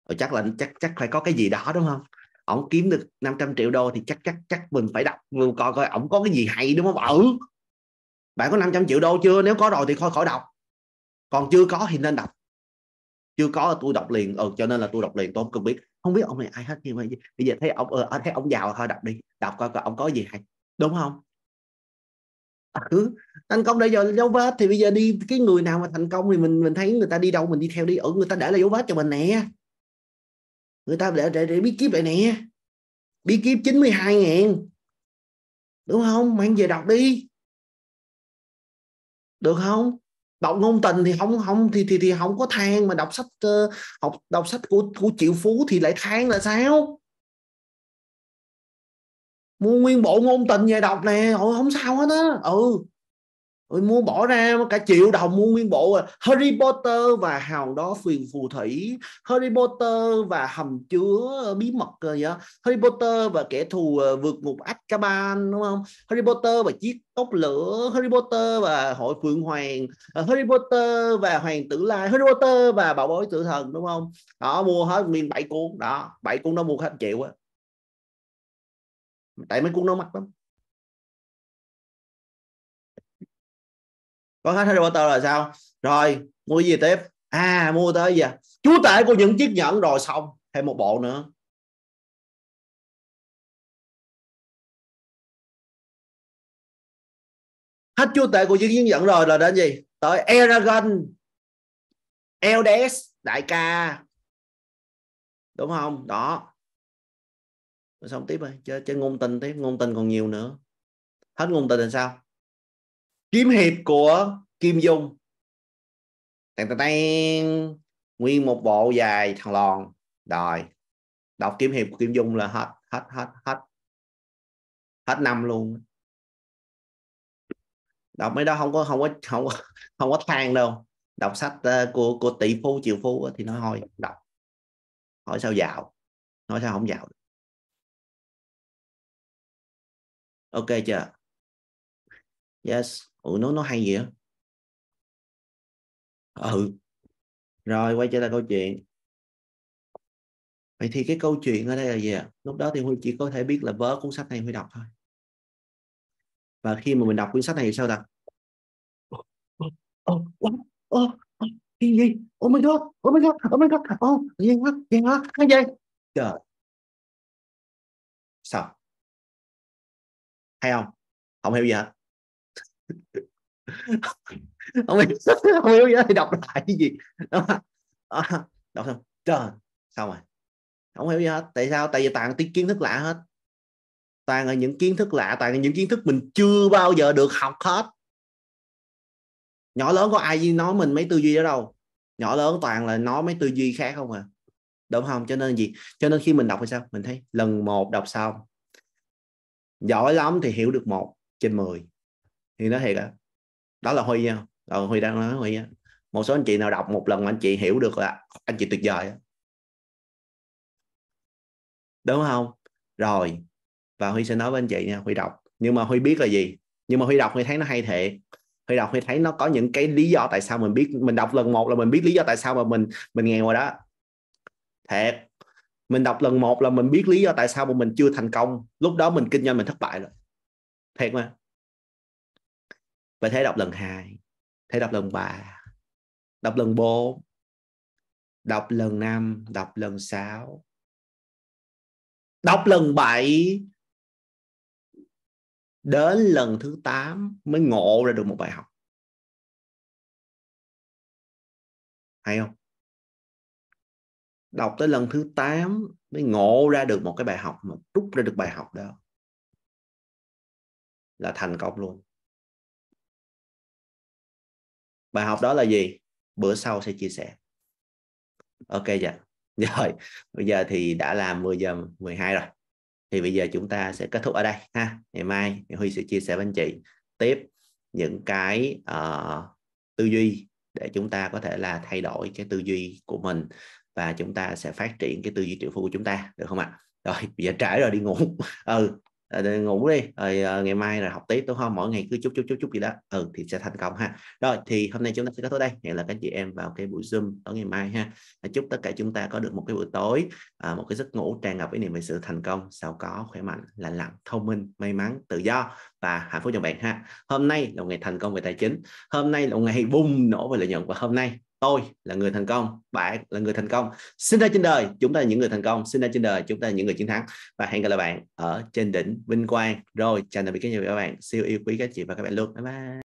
Rồi chắc là chắc chắc phải có cái gì đó đúng không? Ông kiếm được 500 triệu đô thì chắc chắc chắc mình phải đọc mình coi coi ổng có cái gì hay đúng không? Ừ. Bạn có 500 triệu đô chưa? Nếu có rồi thì thôi khỏi đọc. Còn chưa có thì nên đọc chưa có tôi đọc liền ừ, cho nên là tôi đọc liền tôi không biết không biết ông này ai hết nhưng mà bây giờ thấy ông ờ, thấy ông giàu thôi đọc đi đọc coi, coi ông có gì hay đúng không ừ. thành công để giờ dấu vết thì bây giờ đi cái người nào mà thành công thì mình mình thấy người ta đi đâu mình đi theo đi ở ừ, người ta để là dấu vết cho mình nè người ta để để, để bí kíp lại nè bí kíp 92 ngàn đúng không mang về đọc đi được không đọc ngôn tình thì không không thì thì thì không có than mà đọc sách uh, học đọc sách của của triệu phú thì lại than là sao mua nguyên bộ ngôn tình về đọc nè ôi không sao hết á ừ Ôi, mua bỏ ra cả triệu đồng mua nguyên bộ à. Harry Potter và hào đó phiền phù thủy Harry Potter và hầm chứa ờ, bí mật rồi ờ, vậy Harry Potter và kẻ thù ờ, vượt ngục Azkaban đúng không Harry Potter và chiếc cốc lửa Harry Potter và hội phượng hoàng Harry Potter và hoàng tử lai Harry Potter và bảo bối tử thần đúng không đó mua hết nguyên bảy cuốn đó bảy cuốn đó mua hết triệu á tại mấy cuốn nó mắc lắm có hết Harry Potter là sao rồi mua gì tiếp à mua tới gì à? chú tể của những chiếc nhẫn rồi xong thêm một bộ nữa hết chú tể của những chiếc nhẫn rồi là đến gì tới Eragon Eldes đại ca đúng không đó xong tiếp rồi chơi, chơi ngôn tình tiếp ngôn tình còn nhiều nữa hết ngôn tình là sao kiếm hiệp của Kim Dung tàn tàn tàn nguyên một bộ dài thằng lòn rồi đọc kiếm hiệp của Kim Dung là hết hết hết hết hết năm luôn đọc mấy đó không có không có không có, không có than đâu đọc sách ờ, của của tỷ phú triệu phú thì nó thôi đọc hỏi sao giàu nói sao không giàu ok chưa yes ủa nó nó hay gì á ừ rồi quay trở lại câu chuyện vậy thì cái câu chuyện ở đây là gì ạ lúc đó thì huy chỉ có thể biết là vớ cuốn sách này huy đọc thôi và khi mà mình đọc cuốn sách này thì sao đọc oh, Oh, oh, cái gì? Oh my god, oh my god, oh my god, oh, gì quá, gì quá, cái gì? Trời. Sao? Hay không? Không hiểu gì hết. *laughs* không hiểu *laughs* không hiểu gì đó thì đọc lại cái gì đó đọc xong trời xong rồi không hiểu gì hết tại sao tại vì toàn tiếng kiến thức lạ hết toàn là những kiến thức lạ toàn là những kiến thức mình chưa bao giờ được học hết nhỏ lớn có ai nói mình mấy tư duy đó đâu nhỏ lớn toàn là nói mấy tư duy khác không à đúng không cho nên gì cho nên khi mình đọc thì sao mình thấy lần một đọc xong giỏi lắm thì hiểu được một trên mười thì nó thiệt à đó là huy nha rồi huy đang nói huy nha một số anh chị nào đọc một lần mà anh chị hiểu được là anh chị tuyệt vời đúng không rồi và huy sẽ nói với anh chị nha huy đọc nhưng mà huy biết là gì nhưng mà huy đọc huy thấy nó hay thiệt huy đọc huy thấy nó có những cái lý do tại sao mình biết mình đọc lần một là mình biết lý do tại sao mà mình mình nghèo rồi đó thiệt mình đọc lần một là mình biết lý do tại sao mà mình chưa thành công lúc đó mình kinh doanh mình thất bại rồi thiệt mà và thể đọc lần hai thể đọc lần ba đọc lần bốn đọc lần năm đọc lần sáu đọc lần bảy đến lần thứ tám mới ngộ ra được một bài học hay không đọc tới lần thứ 8 mới ngộ ra được một cái bài học mà rút ra được bài học đó là thành công luôn bài học đó là gì bữa sau sẽ chia sẻ ok dạ *laughs* rồi bây giờ thì đã là 10 giờ 12 rồi thì bây giờ chúng ta sẽ kết thúc ở đây ha ngày mai Huy sẽ chia sẻ với anh chị tiếp những cái uh, tư duy để chúng ta có thể là thay đổi cái tư duy của mình và chúng ta sẽ phát triển cái tư duy triệu phú của chúng ta được không ạ rồi *laughs* bây giờ trễ rồi đi ngủ *laughs* ừ rồi ờ, ngủ đi rồi ờ, ờ, ngày mai rồi học tiếp đúng không mỗi ngày cứ chút chút chút chút gì đó ừ thì sẽ thành công ha rồi thì hôm nay chúng ta sẽ kết thúc đây hẹn là các chị em vào cái buổi zoom tối ngày mai ha chúc tất cả chúng ta có được một cái buổi tối à, một cái giấc ngủ tràn ngập với niềm về sự thành công giàu có khỏe mạnh lành lặn thông minh may mắn tự do và hạnh phúc cho bạn ha hôm nay là một ngày thành công về tài chính hôm nay là một ngày bùng nổ về lợi nhuận và hôm nay tôi là người thành công bạn là người thành công sinh ra trên đời chúng ta là những người thành công sinh ra trên đời chúng ta là những người chiến thắng và hẹn gặp lại bạn ở trên đỉnh vinh quang rồi chào tạm biệt các nhà các bạn siêu yêu quý các chị và các bạn luôn bye bye